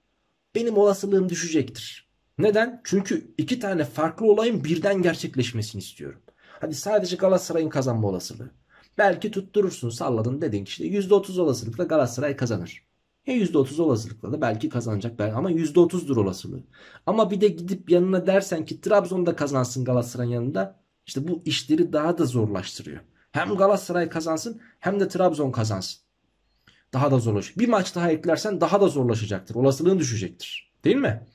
benim olasılığım düşecektir. Neden? Çünkü iki tane farklı olayın birden gerçekleşmesini istiyorum. Hadi sadece Galatasaray'ın kazanma olasılığı. Belki tutturursun salladın dedin ki işte %30 olasılıkla Galatasaray kazanır. E, ya %30 olasılıkla da belki kazanacak belki ama %30'dur olasılığı. Ama bir de gidip yanına dersen ki Trabzon'da kazansın Galatasaray'ın yanında işte bu işleri daha da zorlaştırıyor. Hem Galatasaray kazansın hem de Trabzon kazansın. Daha da zorlaşır. Bir maç daha eklersen daha da zorlaşacaktır. Olasılığın düşecektir. Değil mi?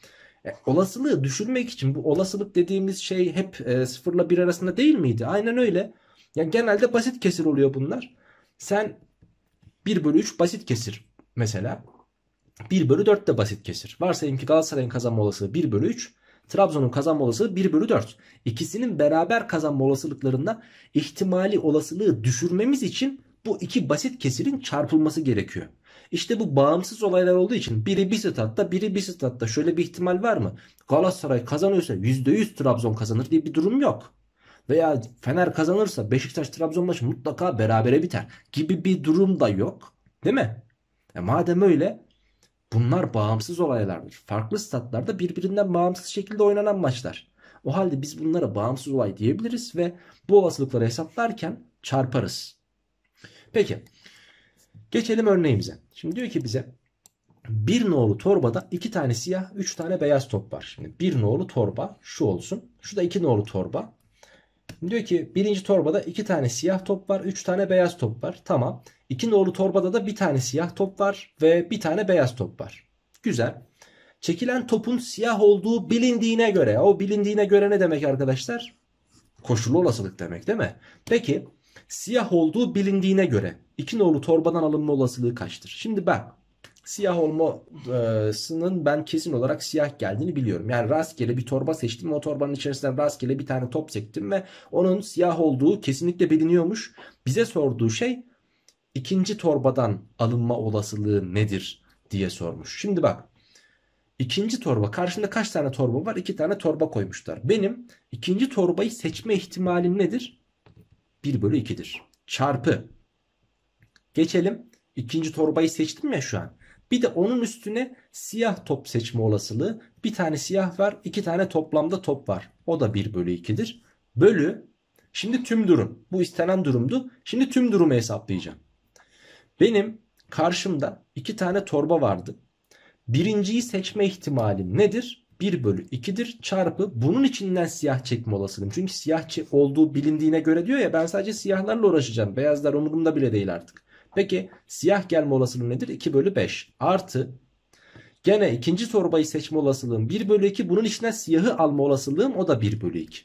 E, olasılığı düşürmek için bu olasılık dediğimiz şey hep e, sıfırla bir arasında değil miydi? Aynen öyle. Yani genelde basit kesir oluyor bunlar. Sen 1 bölü 3 basit kesir mesela. 1 bölü 4 de basit kesir. Varsayayım ki Galatasaray'ın kazanma olasılığı 1 bölü 3. Trabzon'un kazanma olasılığı 1 bölü 4. İkisinin beraber kazanma olasılıklarında ihtimali olasılığı düşürmemiz için bu iki basit kesirin çarpılması gerekiyor. İşte bu bağımsız olaylar olduğu için biri bir statta biri bir statta şöyle bir ihtimal var mı? Galatasaray kazanıyorsa %100 Trabzon kazanır diye bir durum yok. Veya Fener kazanırsa Beşiktaş Trabzon maçı mutlaka berabere biter gibi bir durum da yok. Değil mi? E madem öyle Bunlar bağımsız olaylardır. Farklı statlarda birbirinden bağımsız şekilde oynanan maçlar. O halde biz bunlara bağımsız olay diyebiliriz ve bu olasılıkları hesaplarken çarparız. Peki geçelim örneğimize. Şimdi diyor ki bize bir nolu torbada iki tane siyah üç tane beyaz top var. Şimdi bir nolu torba şu olsun. Şu da iki nolu torba. Diyor ki birinci torbada iki tane siyah top var, üç tane beyaz top var. Tamam. İki nolu torbada da bir tane siyah top var ve bir tane beyaz top var. Güzel. Çekilen topun siyah olduğu bilindiğine göre. O bilindiğine göre ne demek arkadaşlar? Koşullu olasılık demek değil mi? Peki siyah olduğu bilindiğine göre iki nolu torbadan alınma olasılığı kaçtır? Şimdi bak siyah olmasının ben kesin olarak siyah geldiğini biliyorum. Yani rastgele bir torba seçtim o torbanın içerisinden rastgele bir tane top sektim ve onun siyah olduğu kesinlikle biliniyormuş. Bize sorduğu şey ikinci torbadan alınma olasılığı nedir diye sormuş. Şimdi bak ikinci torba karşında kaç tane torba var? İki tane torba koymuşlar. Benim ikinci torbayı seçme ihtimalim nedir? 1 bölü 2'dir. Çarpı. Geçelim. İkinci torbayı seçtim ya şu an. Bir de onun üstüne siyah top seçme olasılığı. Bir tane siyah var. iki tane toplamda top var. O da 1 bölü 2'dir. Bölü. Şimdi tüm durum. Bu istenen durumdu. Şimdi tüm durumu hesaplayacağım. Benim karşımda iki tane torba vardı. Birinciyi seçme ihtimalim nedir? 1 bölü 2'dir çarpı bunun içinden siyah çekme olasılığım. Çünkü siyah olduğu bilindiğine göre diyor ya ben sadece siyahlarla uğraşacağım. Beyazlar umurumda bile değil artık. Peki siyah gelme olasılığı nedir? 2 bölü 5 artı gene ikinci torbayı seçme olasılığım 1 bölü 2 bunun içine siyahı alma olasılığım o da 1 bölü 2.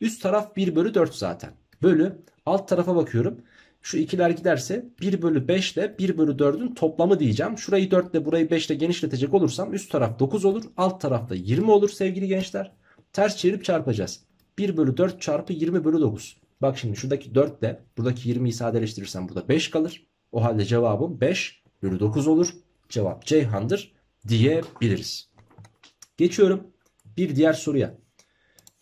Üst taraf 1 bölü 4 zaten bölü alt tarafa bakıyorum. Şu ikiler giderse 1 bölü 5 ile 1 bölü 4'ün toplamı diyeceğim. Şurayı 4 ile burayı 5 ile genişletecek olursam üst taraf 9 olur. Alt tarafta 20 olur sevgili gençler. Ters çevirip çarpacağız. 1 bölü 4 çarpı 20 bölü 9. Bak şimdi şuradaki 4 ile buradaki 20'yi sadeleştirirsem burada 5 kalır. O halde cevabım 5 bölü 9 olur. Cevap Ceyhan'dır diyebiliriz. Geçiyorum bir diğer soruya.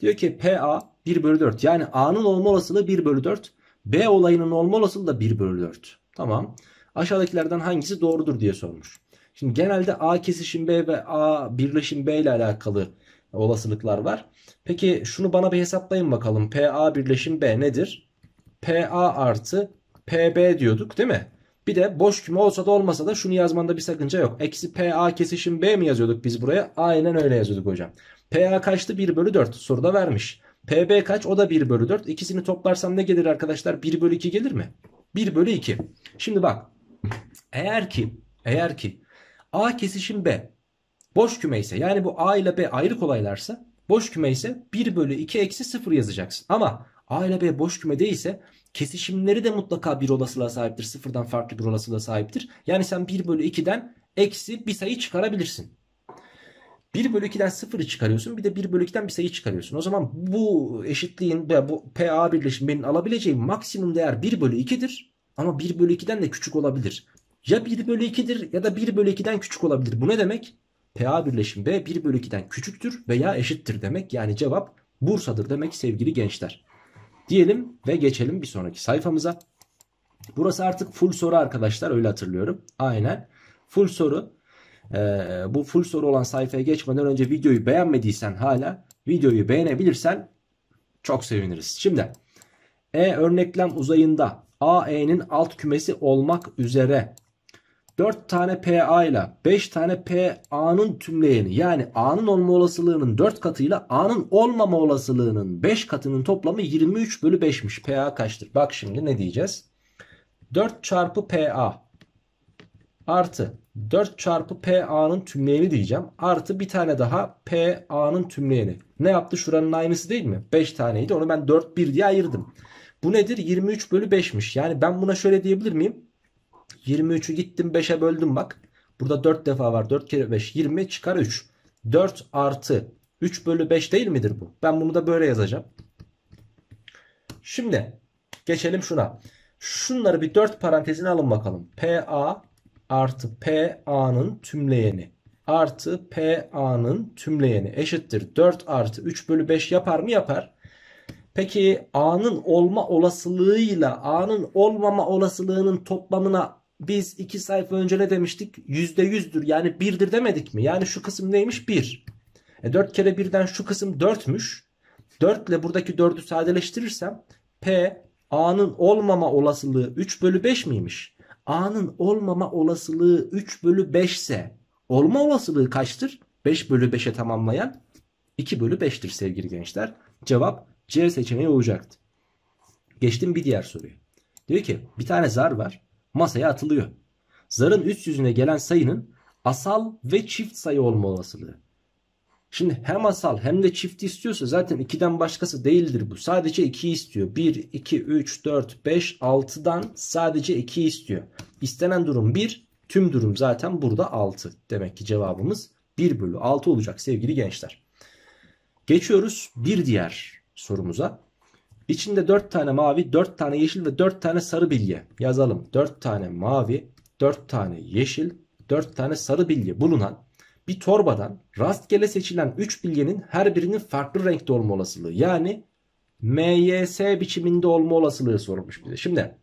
Diyor ki PA 1 bölü 4. Yani A'nın olma olasılığı 1 bölü 4. B olayının olma olasılığı da 1 bölü 4. Tamam. Aşağıdakilerden hangisi doğrudur diye sormuş. Şimdi genelde A kesişim B ve A birleşim B ile alakalı olasılıklar var. Peki şunu bana bir hesaplayın bakalım. PA birleşim B nedir? PA artı PB diyorduk değil mi? Bir de boş küme olsa da olmasa da şunu yazmanda bir sakınca yok. Eksi PA kesişim B mi yazıyorduk biz buraya? Aynen öyle yazıyorduk hocam. PA kaçtı 1 bölü 4 soruda vermiş. PB kaç? O da 1 bölü 4. İkisini toplarsam ne gelir arkadaşlar? 1 bölü 2 gelir mi? 1 bölü 2. Şimdi bak. Eğer ki eğer ki A kesişim B boş küme ise yani bu A ile B ayrı kolaylarsa boş küme ise 1 bölü 2 eksi 0 yazacaksın. Ama A ile B boş küme değilse Kesişimleri de mutlaka bir olasılığa sahiptir. Sıfırdan farklı bir olasılığa sahiptir. Yani sen 1 bölü 2'den eksi bir sayı çıkarabilirsin. 1 bölü 2'den 0'ı çıkarıyorsun. Bir de 1 bölü 2'den bir sayı çıkarıyorsun. O zaman bu eşitliğin bu PA birleşim birleşiminin alabileceği maksimum değer 1 bölü 2'dir. Ama 1 bölü 2'den de küçük olabilir. Ya 1 bölü 2'dir ya da 1 bölü 2'den küçük olabilir. Bu ne demek? PA birleşim B 1 bölü 2'den küçüktür veya eşittir demek. Yani cevap Bursa'dır demek sevgili gençler diyelim ve geçelim bir sonraki sayfamıza. Burası artık full soru arkadaşlar öyle hatırlıyorum. Aynen full soru. Ee, bu full soru olan sayfaya geçmeden önce videoyu beğenmediysen hala videoyu beğenebilirsen çok seviniriz. Şimdi E örneklem uzayında AE'nin alt kümesi olmak üzere 4 tane PA ile 5 tane PA'nın tümleyeni yani A'nın olma olasılığının 4 katıyla A'nın olmama olasılığının 5 katının toplamı 23 bölü 5'miş. PA kaçtır? Bak şimdi ne diyeceğiz? 4 çarpı PA artı 4 çarpı PA'nın tümleyeni diyeceğim. Artı bir tane daha PA'nın tümleyeni. Ne yaptı? Şuranın aynısı değil mi? 5 taneydi. Onu ben 4 1 diye ayırdım. Bu nedir? 23 bölü 5'miş. Yani ben buna şöyle diyebilir miyim? 23'ü gittim 5'e böldüm bak. Burada 4 defa var. 4 kere 5 20 çıkar 3. 4 artı 3 bölü 5 değil midir bu? Ben bunu da böyle yazacağım. Şimdi geçelim şuna. Şunları bir 4 parantezine alın bakalım. PA artı PA'nın tümleyeni artı PA'nın tümleyeni eşittir. 4 artı 3 bölü 5 yapar mı? Yapar. Peki A'nın olma olasılığıyla A'nın olmama olasılığının toplamına biz iki sayfa önce ne demiştik? Yüzde yüzdür, yani birdir demedik mi? Yani şu kısım neymiş? Bir. E 4 kere birden şu kısım dörtmüş. 4 ile buradaki 4'ü sadeleştirirsem P A'nın olmama olasılığı 3 bölü 5 miymiş? A'nın olmama olasılığı 3 bölü 5 ise olma olasılığı kaçtır? 5 bölü 5'e tamamlayan 2 bölü 5'tir sevgili gençler. Cevap C seçeneği olacaktı. Geçtim bir diğer soruyu. Diyor ki bir tane zar var masaya atılıyor. Zarın üst yüzüne gelen sayının asal ve çift sayı olma olasılığı. Şimdi hem asal hem de çift istiyorsa zaten 2'den başkası değildir bu. Sadece 2 istiyor. 1, 2, 3, 4, 5, 6'dan sadece 2 istiyor. İstenen durum 1. Tüm durum zaten burada 6. Demek ki cevabımız 1 bölü 6 olacak sevgili gençler. Geçiyoruz bir diğer sorumuza. İçinde 4 tane mavi, 4 tane yeşil ve 4 tane sarı bilye. Yazalım. 4 tane mavi, 4 tane yeşil, 4 tane sarı bilye bulunan bir torbadan rastgele seçilen 3 bilyenin her birinin farklı renkte olma olasılığı. Yani MYS biçiminde olma olasılığı sorulmuş bize. Şimdi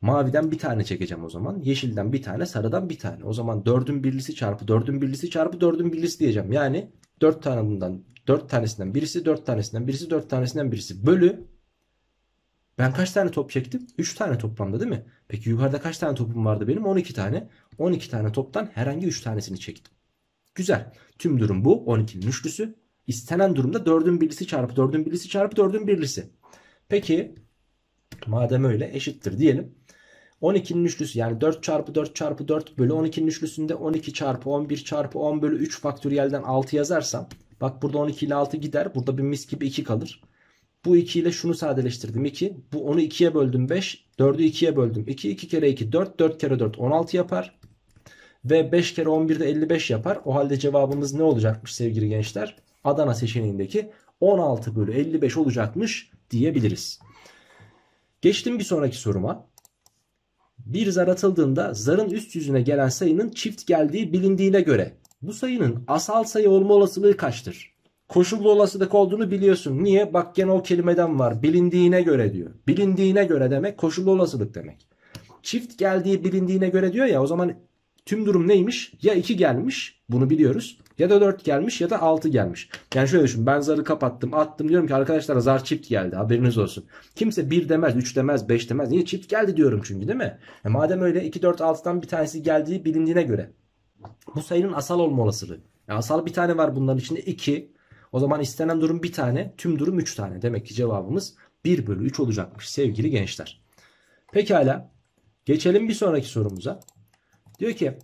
Maviden bir tane çekeceğim o zaman. Yeşilden bir tane, sarıdan bir tane. O zaman 4'ün birlisi çarpı 4'ün birlisi çarpı 4'ün birlisi diyeceğim. Yani 4 tane bundan 4 tanesinden birisi 4 tanesinden birisi 4 tanesinden birisi bölü ben kaç tane top çektim? 3 tane toplamda değil mi? Peki yukarıda kaç tane topum vardı benim? 12 tane. 12 tane toptan herhangi 3 tanesini çektim. Güzel. Tüm durum bu. 12'nin üçlüsü. İstenen durumda 4'ün birisi çarpı 4'ün birisi çarpı 4'ün birisi. Peki madem öyle eşittir diyelim. 12'nin üçlüsü yani 4 çarpı 4 çarpı 4 bölü 12'nin üçlüsünde 12 çarpı 11 çarpı 10 bölü 3 faktöriyelden 6 yazarsam Bak burada 12 ile 6 gider. Burada bir mis gibi 2 kalır. Bu 2 ile şunu sadeleştirdim 2. Bu onu 2'ye böldüm 5. 4'ü 2'ye böldüm 2. 2 kere 2 4. 4 kere 4 16 yapar. Ve 5 kere 11 de 55 yapar. O halde cevabımız ne olacakmış sevgili gençler? Adana seçeneğindeki 16 bölü 55 olacakmış diyebiliriz. Geçtim bir sonraki soruma. Bir zar atıldığında zarın üst yüzüne gelen sayının çift geldiği bilindiğine göre bu sayının asal sayı olma olasılığı kaçtır? Koşullu olasılık olduğunu biliyorsun. Niye? Bak gene o kelimeden var. Bilindiğine göre diyor. Bilindiğine göre demek koşullu olasılık demek. Çift geldiği bilindiğine göre diyor ya o zaman tüm durum neymiş? Ya 2 gelmiş bunu biliyoruz ya da 4 gelmiş ya da 6 gelmiş. Yani şöyle düşün ben zarı kapattım attım diyorum ki arkadaşlar zar çift geldi haberiniz olsun. Kimse 1 demez 3 demez 5 demez niye çift geldi diyorum çünkü değil mi? E madem öyle 2 4 6'dan bir tanesi geldiği bilindiğine göre. Bu sayının asal olma olasılığı. Yani asal bir tane var bunların içinde 2. O zaman istenen durum bir tane. Tüm durum 3 tane. Demek ki cevabımız 1 bölü 3 olacakmış sevgili gençler. Pekala. Geçelim bir sonraki sorumuza. Diyor ki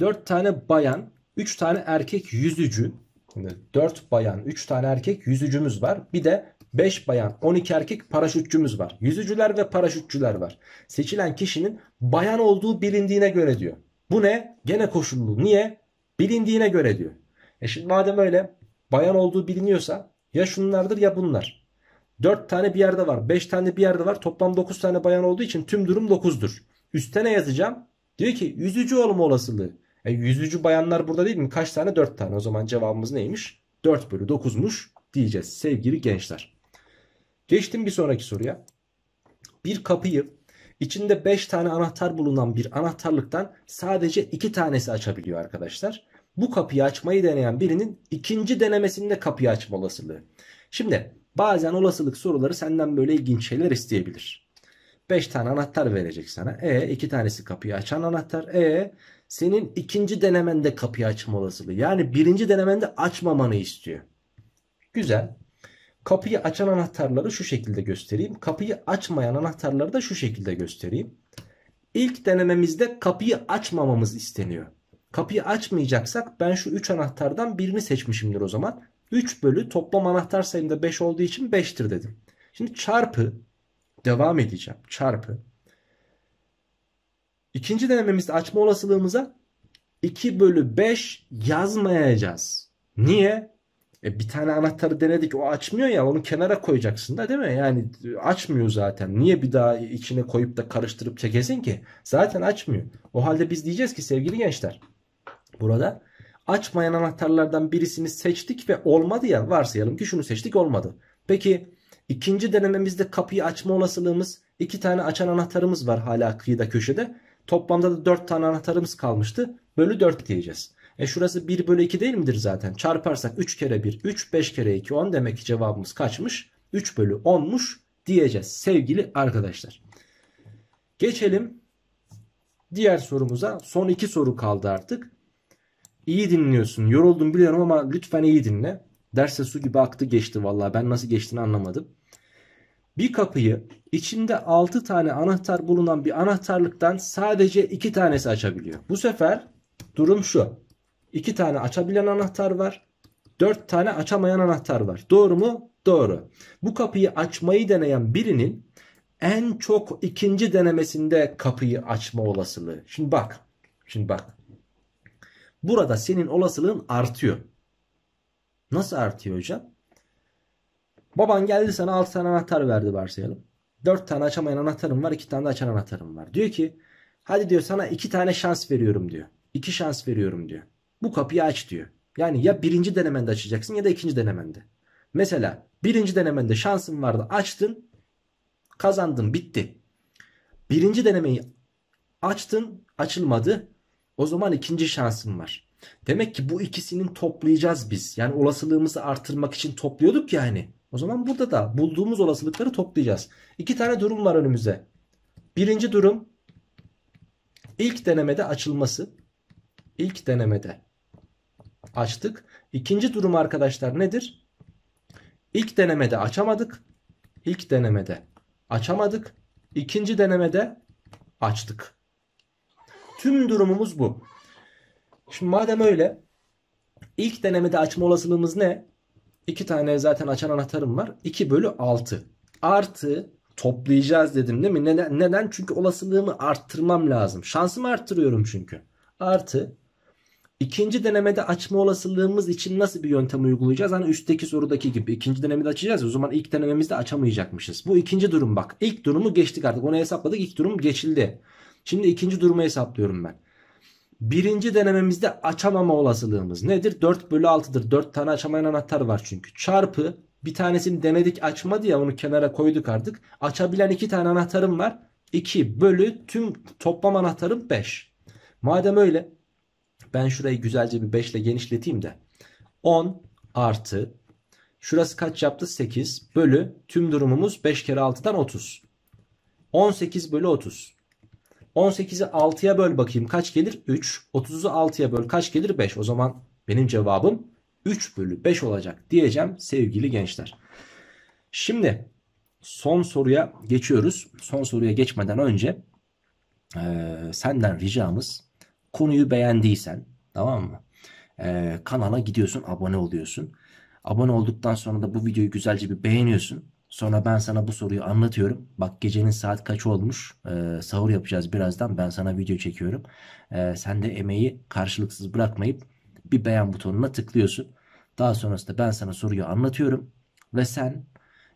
4 tane bayan 3 tane erkek yüzücü. Şimdi 4 bayan 3 tane erkek yüzücümüz var. Bir de 5 bayan 12 erkek paraşütçümüz var. Yüzücüler ve paraşütçüler var. Seçilen kişinin bayan olduğu bilindiğine göre diyor. Bu ne? Gene koşullu. Niye? Bilindiğine göre diyor. E şimdi madem öyle bayan olduğu biliniyorsa ya şunlardır ya bunlar. 4 tane bir yerde var. 5 tane bir yerde var. Toplam 9 tane bayan olduğu için tüm durum 9'dur. Üste ne yazacağım? Diyor ki yüzücü olma olasılığı. E, yüzücü bayanlar burada değil mi? Kaç tane? 4 tane. O zaman cevabımız neymiş? 4 bölü 9'muş diyeceğiz sevgili gençler. Geçtim bir sonraki soruya. Bir kapıyı İçinde 5 tane anahtar bulunan bir anahtarlıktan sadece 2 tanesi açabiliyor arkadaşlar. Bu kapıyı açmayı deneyen birinin ikinci denemesinde kapıyı açma olasılığı. Şimdi bazen olasılık soruları senden böyle ilginç şeyler isteyebilir. 5 tane anahtar verecek sana. E 2 tanesi kapıyı açan anahtar. E senin ikinci denemende kapıyı açma olasılığı. Yani birinci denemende açmamanı istiyor. Güzel. Kapıyı açan anahtarları şu şekilde göstereyim. Kapıyı açmayan anahtarları da şu şekilde göstereyim. İlk denememizde kapıyı açmamamız isteniyor. Kapıyı açmayacaksak ben şu 3 anahtardan birini seçmişimdir o zaman. 3 bölü toplam anahtar sayımda 5 olduğu için 5'tir dedim. Şimdi çarpı devam edeceğim. Çarpı. İkinci denememizde açma olasılığımıza 2 bölü 5 yazmayacağız. Niye? E, bir tane anahtarı denedik o açmıyor ya onu kenara koyacaksın da değil mi? Yani e, açmıyor zaten. Niye bir daha içine koyup da karıştırıp çekesin ki? Zaten açmıyor. O halde biz diyeceğiz ki sevgili gençler burada açmayan anahtarlardan birisini seçtik ve olmadı ya varsayalım ki şunu seçtik olmadı. Peki ikinci denememizde kapıyı açma olasılığımız iki tane açan anahtarımız var hala kıyıda köşede. Toplamda da dört tane anahtarımız kalmıştı. Bölü dört diyeceğiz. E şurası 1 bölü 2 değil midir zaten? Çarparsak 3 kere 1 3 5 kere 2 10 demek ki cevabımız kaçmış? 3 bölü 10'muş diyeceğiz sevgili arkadaşlar. Geçelim diğer sorumuza. Son iki soru kaldı artık. İyi dinliyorsun. Yoruldum biliyorum ama lütfen iyi dinle. Derse su gibi aktı geçti vallahi. Ben nasıl geçtiğini anlamadım. Bir kapıyı içinde 6 tane anahtar bulunan bir anahtarlıktan sadece 2 tanesi açabiliyor. Bu sefer durum şu. 2 tane açabilen anahtar var. 4 tane açamayan anahtar var. Doğru mu? Doğru. Bu kapıyı açmayı deneyen birinin en çok ikinci denemesinde kapıyı açma olasılığı. Şimdi bak. Şimdi bak. Burada senin olasılığın artıyor. Nasıl artıyor hocam? Baban geldi sana 6 tane anahtar verdi varsayalım. 4 tane açamayan anahtarım var 2 tane de açan anahtarım var. Diyor ki hadi diyor sana 2 tane şans veriyorum diyor. 2 şans veriyorum diyor bu kapıyı aç diyor. Yani ya birinci denemende açacaksın ya da ikinci denemende. Mesela birinci denemende şansın vardı açtın kazandın bitti. Birinci denemeyi açtın açılmadı o zaman ikinci şansın var. Demek ki bu ikisinin toplayacağız biz. Yani olasılığımızı artırmak için topluyorduk ya hani. O zaman burada da bulduğumuz olasılıkları toplayacağız. İki tane durum var önümüze. Birinci durum ilk denemede açılması. İlk denemede açtık. İkinci durum arkadaşlar nedir? İlk denemede açamadık. İlk denemede açamadık. İkinci denemede açtık. Tüm durumumuz bu. Şimdi madem öyle ilk denemede açma olasılığımız ne? İki tane zaten açan anahtarım var. 2 bölü 6 artı toplayacağız dedim değil mi? Neden? Neden? Çünkü olasılığımı arttırmam lazım. Şansımı arttırıyorum çünkü. Artı İkinci denemede açma olasılığımız için nasıl bir yöntem uygulayacağız? Hani üstteki sorudaki gibi ikinci denemede açacağız. O zaman ilk denememizde açamayacakmışız. Bu ikinci durum bak. İlk durumu geçtik artık. Onu hesapladık. İlk durum geçildi. Şimdi ikinci durumu hesaplıyorum ben. Birinci denememizde açamama olasılığımız nedir? 4 bölü 6'dır. 4 tane açamayan anahtar var çünkü. Çarpı bir tanesini denedik açmadı ya onu kenara koyduk artık. Açabilen 2 tane anahtarım var. 2 bölü tüm toplam anahtarım 5. Madem öyle ben şurayı güzelce bir 5 ile genişleteyim de. 10 artı şurası kaç yaptı? 8 bölü tüm durumumuz 5 kere 6'dan 30. 18 bölü 30. 18'i 6'ya böl bakayım kaç gelir? 3. 30'u 6'ya böl kaç gelir? 5. O zaman benim cevabım 3 bölü 5 olacak diyeceğim sevgili gençler. Şimdi son soruya geçiyoruz. Son soruya geçmeden önce e, senden ricamız Konuyu beğendiysen tamam mı? Ee, kanala gidiyorsun abone oluyorsun. Abone olduktan sonra da bu videoyu güzelce bir beğeniyorsun. Sonra ben sana bu soruyu anlatıyorum. Bak gecenin saat kaç olmuş? Ee, sahur yapacağız birazdan. Ben sana video çekiyorum. Ee, sen de emeği karşılıksız bırakmayıp bir beğen butonuna tıklıyorsun. Daha sonrasında ben sana soruyu anlatıyorum. Ve sen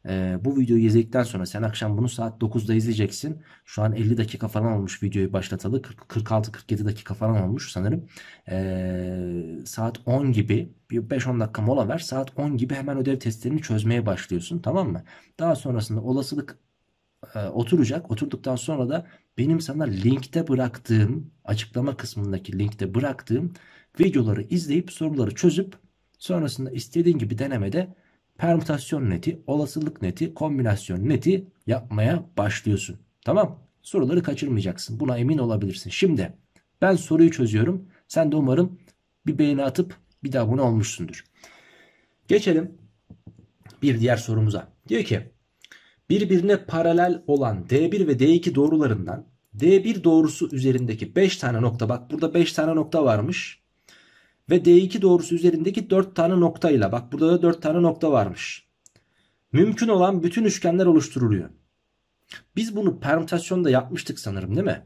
ee, bu videoyu izledikten sonra sen akşam bunu saat 9'da izleyeceksin. Şu an 50 dakika falan olmuş videoyu başlatalı. 46-47 dakika falan olmuş sanırım. E, saat 10 gibi bir 5-10 dakika mola ver. Saat 10 gibi hemen ödev testlerini çözmeye başlıyorsun tamam mı? Daha sonrasında olasılık e, oturacak. Oturduktan sonra da benim sana linkte bıraktığım açıklama kısmındaki linkte bıraktığım videoları izleyip soruları çözüp sonrasında istediğin gibi denemede permütasyon neti, olasılık neti, kombinasyon neti yapmaya başlıyorsun. Tamam soruları kaçırmayacaksın buna emin olabilirsin. Şimdi ben soruyu çözüyorum sen de umarım bir beğeni atıp bir daha bunu olmuşsundur. Geçelim bir diğer sorumuza. Diyor ki birbirine paralel olan D1 ve D2 doğrularından D1 doğrusu üzerindeki 5 tane nokta bak burada 5 tane nokta varmış ve D2 doğrusu üzerindeki 4 tane noktayla bak burada da 4 tane nokta varmış. Mümkün olan bütün üçgenler oluşturuluyor. Biz bunu permütasyonda yapmıştık sanırım değil mi?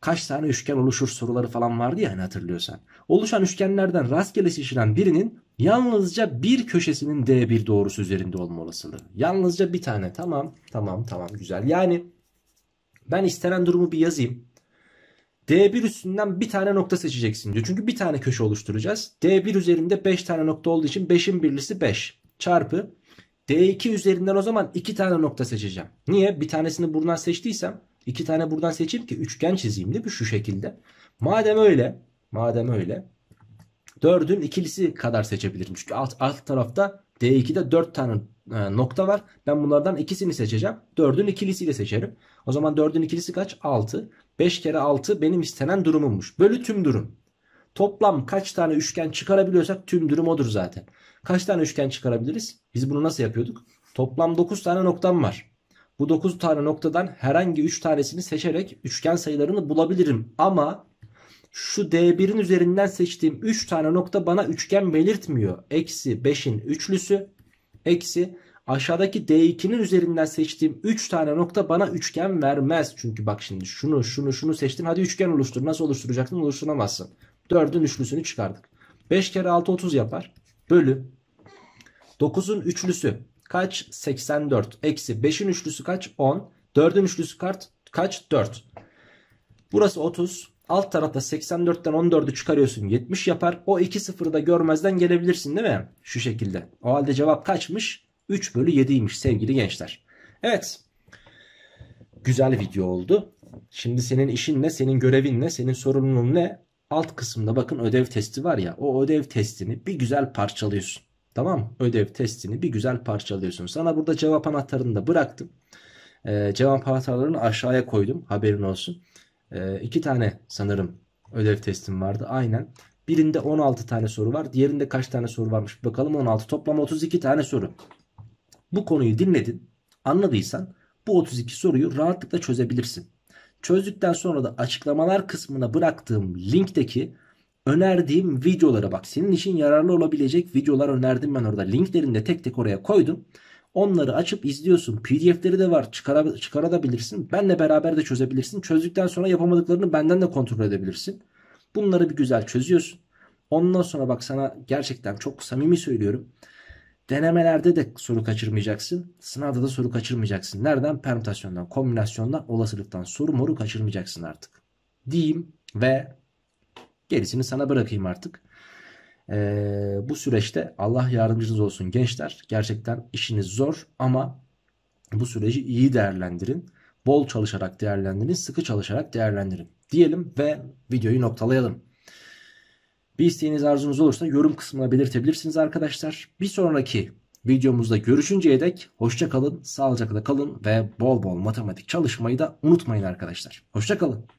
Kaç tane üçgen oluşur soruları falan vardı ya hani hatırlıyorsan. Oluşan üçgenlerden rastgele seçilen birinin yalnızca bir köşesinin D1 doğrusu üzerinde olma olasılığı. Yalnızca bir tane tamam tamam tamam güzel. Yani ben istenen durumu bir yazayım. D1 üstünden bir tane nokta seçeceksin diyor. Çünkü bir tane köşe oluşturacağız. D1 üzerinde 5 tane nokta olduğu için 5'in birlisi 5 çarpı D2 üzerinden o zaman 2 tane nokta seçeceğim. Niye? Bir tanesini buradan seçtiysem 2 tane buradan seçeyim ki üçgen çizeyim değil mi? Şu şekilde. Madem öyle madem öyle 4'ün ikilisi kadar seçebilirim. Çünkü alt, alt tarafta D2'de 4 tane e, nokta var. Ben bunlardan ikisini seçeceğim. 4'ün ikilisiyle seçerim. O zaman 4'ün ikilisi kaç? 6. 5 kere 6 benim istenen durumummuş. Bölü tüm durum. Toplam kaç tane üçgen çıkarabiliyorsak tüm durum odur zaten. Kaç tane üçgen çıkarabiliriz? Biz bunu nasıl yapıyorduk? Toplam 9 tane noktam var. Bu 9 tane noktadan herhangi 3 tanesini seçerek üçgen sayılarını bulabilirim. Ama şu D1'in üzerinden seçtiğim 3 tane nokta bana üçgen belirtmiyor. Eksi 5'in üçlüsü eksi Aşağıdaki D2'nin üzerinden seçtiğim 3 tane nokta bana üçgen vermez. Çünkü bak şimdi şunu şunu şunu seçtin. Hadi üçgen oluştur. Nasıl oluşturacaksın? Oluşturamazsın. 4'ün üçlüsünü çıkardık. 5 kere 6 30 yapar. Bölü 9'un üçlüsü kaç? 84. Eksi 5'in üçlüsü kaç? 10. 4'ün üçlüsü kaç? Kaç? 4. Burası 30. Alt tarafta 84'ten 14'ü çıkarıyorsun 70 yapar. O 2 sıfırı da görmezden gelebilirsin değil mi? Şu şekilde. O halde cevap kaçmış? 3 bölü 7'ymiş sevgili gençler. Evet. Güzel video oldu. Şimdi senin işin ne, senin görevin ne, senin sorumluluğun ne? Alt kısımda bakın ödev testi var ya. O ödev testini bir güzel parçalıyorsun. Tamam mı? Ödev testini bir güzel parçalıyorsun. Sana burada cevap anahtarını da bıraktım. Ee, cevap anahtarlarını aşağıya koydum. Haberin olsun. Ee, iki tane sanırım ödev testim vardı. Aynen. Birinde 16 tane soru var. Diğerinde kaç tane soru varmış bakalım. 16 toplam 32 tane soru. Bu konuyu dinledin, anladıysan bu 32 soruyu rahatlıkla çözebilirsin. Çözdükten sonra da açıklamalar kısmına bıraktığım linkteki önerdiğim videolara bak. Senin için yararlı olabilecek videolar önerdim ben orada. Linklerini de tek tek oraya koydum. Onları açıp izliyorsun. PDF'leri de var. Çıkara, çıkarabilirsin. Benle beraber de çözebilirsin. Çözdükten sonra yapamadıklarını benden de kontrol edebilirsin. Bunları bir güzel çözüyorsun. Ondan sonra bak sana gerçekten çok samimi söylüyorum. Denemelerde de soru kaçırmayacaksın. Sınavda da soru kaçırmayacaksın. Nereden? Permütasyondan, kombinasyondan, olasılıktan soru moru kaçırmayacaksın artık. Diyeyim ve gerisini sana bırakayım artık. Ee, bu süreçte Allah yardımcınız olsun gençler. Gerçekten işiniz zor ama bu süreci iyi değerlendirin. Bol çalışarak değerlendirin, sıkı çalışarak değerlendirin diyelim ve videoyu noktalayalım. Bir isteğiniz arzunuz olursa yorum kısmına belirtebilirsiniz arkadaşlar. Bir sonraki videomuzda görüşünceye dek hoşçakalın, sağlıcakla kalın ve bol bol matematik çalışmayı da unutmayın arkadaşlar. Hoşçakalın.